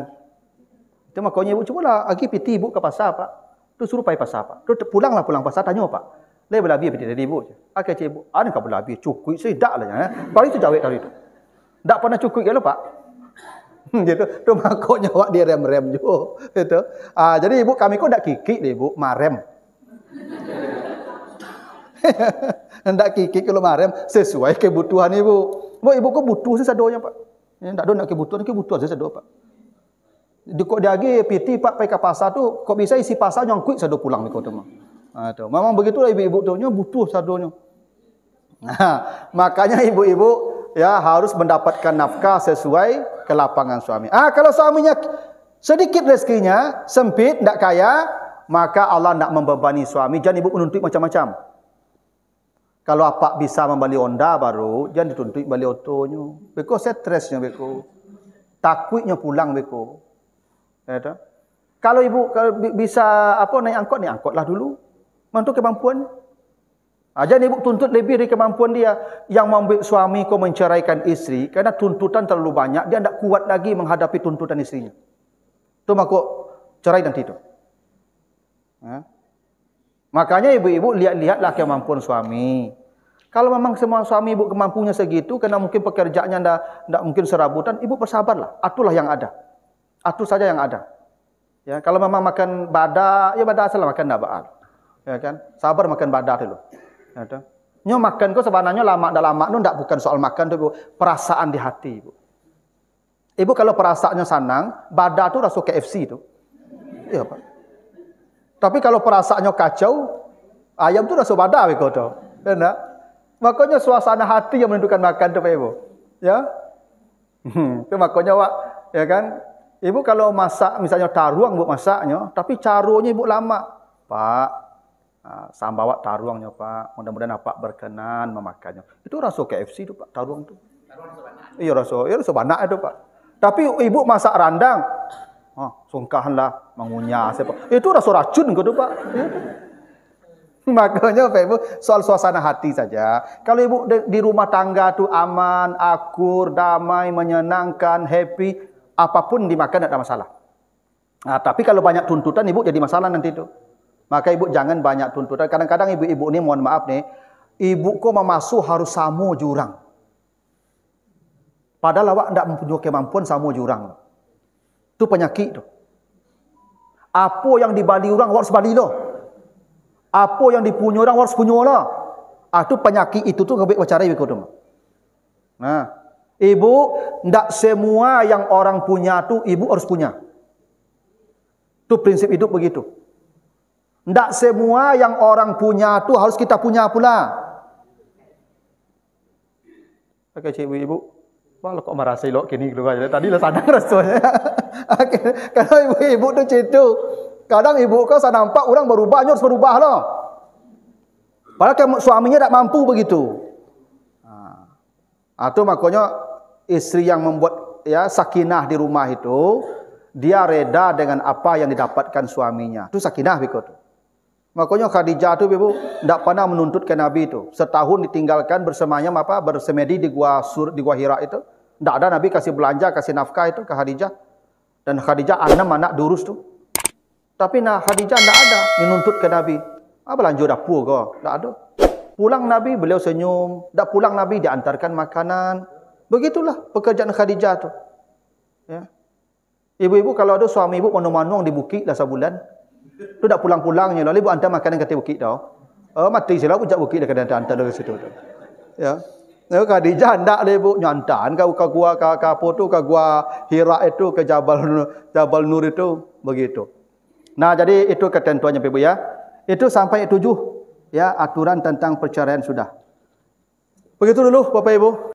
S1: Itu makanya ibu cuma lah, lagi piti ibu ke pasar pak. Tu suruh pergi pasar pak. Tu pulanglah pulang pasar tanya pak lebih berlabi pergi dari ibu Akan Akhir cik ibu, ada kau berlabi, cukup sih, tak lah. Eh. Pari itu jawab tadi tu. Tak pernah cukup ya lo, Pak? Dia tu, tu makoknya awak dia rem-rem juga. Oh, itu. Ah, jadi ibu kami ko tak kikik ibu, marem. Tak kikik kalau marem, sesuai kebutuhan ibu. Bu, ibu ko butuh sih sadonya, Pak? Eh, tak ada nak kebutuhan, butuh sih sadu, Pak. Dia kok dia lagi, piti, Pak, pergi pasar tu, kok bisa isi pasar yang kuit sadu pulang, kau tu, Pak. Ha, tu. Memang begitulah ibu-ibu tu. butuh sadonya. Ha, makanya ibu-ibu ya harus mendapatkan nafkah sesuai kelapangan suami. Ah ha, kalau suaminya sedikit rezekinya, sempit, tidak kaya, maka Allah tidak membebani suami. Jangan ibu menuntut macam-macam. Kalau apa bisa membeli onda baru, jangan dituntut beli otonya. Beko saya stressnya beko. Takutnya pulang beko. Ada. Ya, kalau ibu kalau bisa apa naik angkot ni angkotlah dulu. Mantu kemampuan. Aja ha, ibu tuntut lebih dari kemampuan dia yang membuat suami kau menceraikan isteri, kerana tuntutan terlalu banyak dia tidak kuat lagi menghadapi tuntutan istrinya. Tu mak cerai dan tidur. Ya. Ha? Makanya ibu-ibu lihat-lihatlah kemampuan suami. Kalau memang semua suami ibu kemampuannya segitu, kerana mungkin pekerjaannya tidak tidak mungkin serabutan, ibu bersabarlah. Atulah yang ada. Atur saja yang ada. Ya, kalau memang makan badak, ya badak asal makan tidak ya kan? Sabar makan badar dulu. Ya toh. Nyo makan ko sebenarnya lama dah lama tu tidak bukan soal makan tu perasaan di hati ibu. Ibu kalau perasaannya senang, badar tu rasa KFC tu. Iya, Pak. Tapi kalau perasaannya kacau, ayam tu rasa badar we kota. Ya ndak? Makanya suasana hati yang menentukan makan tu, Pak Ibu. Ya. itu hmm, makanya Pak, ya kan? Ibu kalau masak misalnya taruang buat masaknya, tapi caronya ibu lama. Pak, Ah, saya bawa taruangnya Pak. Mudah-mudahan Pak berkenan memakannya. Itu rasa KFC itu Pak, taruang itu. Iya rasa, iya rasa banyak itu Pak. Tapi ibu masak randang. Oh, ah, sungkahlah mengunyah siapa. Itu rasa racun ke gitu Pak. Hmm? Makanya Pak Ibu, soal suasana hati saja. Kalau Ibu di rumah tangga tu aman, akur, damai, menyenangkan, happy, apapun dimakan tidak ada masalah. Nah, tapi kalau banyak tuntutan, Ibu jadi masalah nanti itu. Maka ibu jangan banyak tuntutan. Kadang-kadang ibu-ibu ini mohon maaf ni, ibu ko memasu harus samu jurang. Padahal awak tidak mempunyai kemampuan samu jurang. Itu penyakit tu. Apa yang bali orang harus bali lo. Apa yang dipunya orang harus punya lo. Ah penyakit itu tu kebaik cara ibu tu. Nah, ha. ibu tidak semua yang orang punya tu ibu harus punya. Itu prinsip hidup begitu. Tak semua yang orang punya tu harus kita punya pula. Okey, cik ibu-ibu. Wah, lah kok merasa lo kini keluar je. Tadi lah sadar rasanya. okay. Kalau ibu-ibu tu cintu. Kadang ibu kau saya nampak orang berubah, harus berubah lah. Padahal suaminya tak mampu begitu. Atau ha. ha, makanya istri yang membuat ya sakinah di rumah itu, dia reda dengan apa yang didapatkan suaminya. Itu sakinah begitu. Makanya Khadijah tu ibu tak pernah menuntutkan Nabi itu. Setahun ditinggalkan bersemayam apa bersemedi di gua sur, di gua Hira itu. tak ada Nabi kasih belanja, kasih nafkah itu ke Khadijah. Dan Khadijah anak anak durus tu. Tapi nak Khadijah tak ada menuntut ke Nabi. Apa lanjut dapur kau? tak ada. Pulang Nabi beliau senyum. Tak pulang Nabi diantarkan makanan. Begitulah pekerjaan Khadijah tu. Ya. Ibu-ibu kalau ada suami ibu manu-manuang di bukit lah sebulan. Tu dah pulang-pulangnya lah. Lepas hantar makanan kat bukit tau. Oh, mati silap ujak bukit dekat hantar hantar dari situ tu. Ya. Nak ya, ka di jandak le bu nyantan ka ka gua ka ka apo tu gua Hira itu ke Jabal Jabal Nur itu begitu. Nah jadi itu ketentuannya Ibu ya. Itu sampai tujuh ya aturan tentang perceraian sudah. Begitu dulu Bapak Ibu.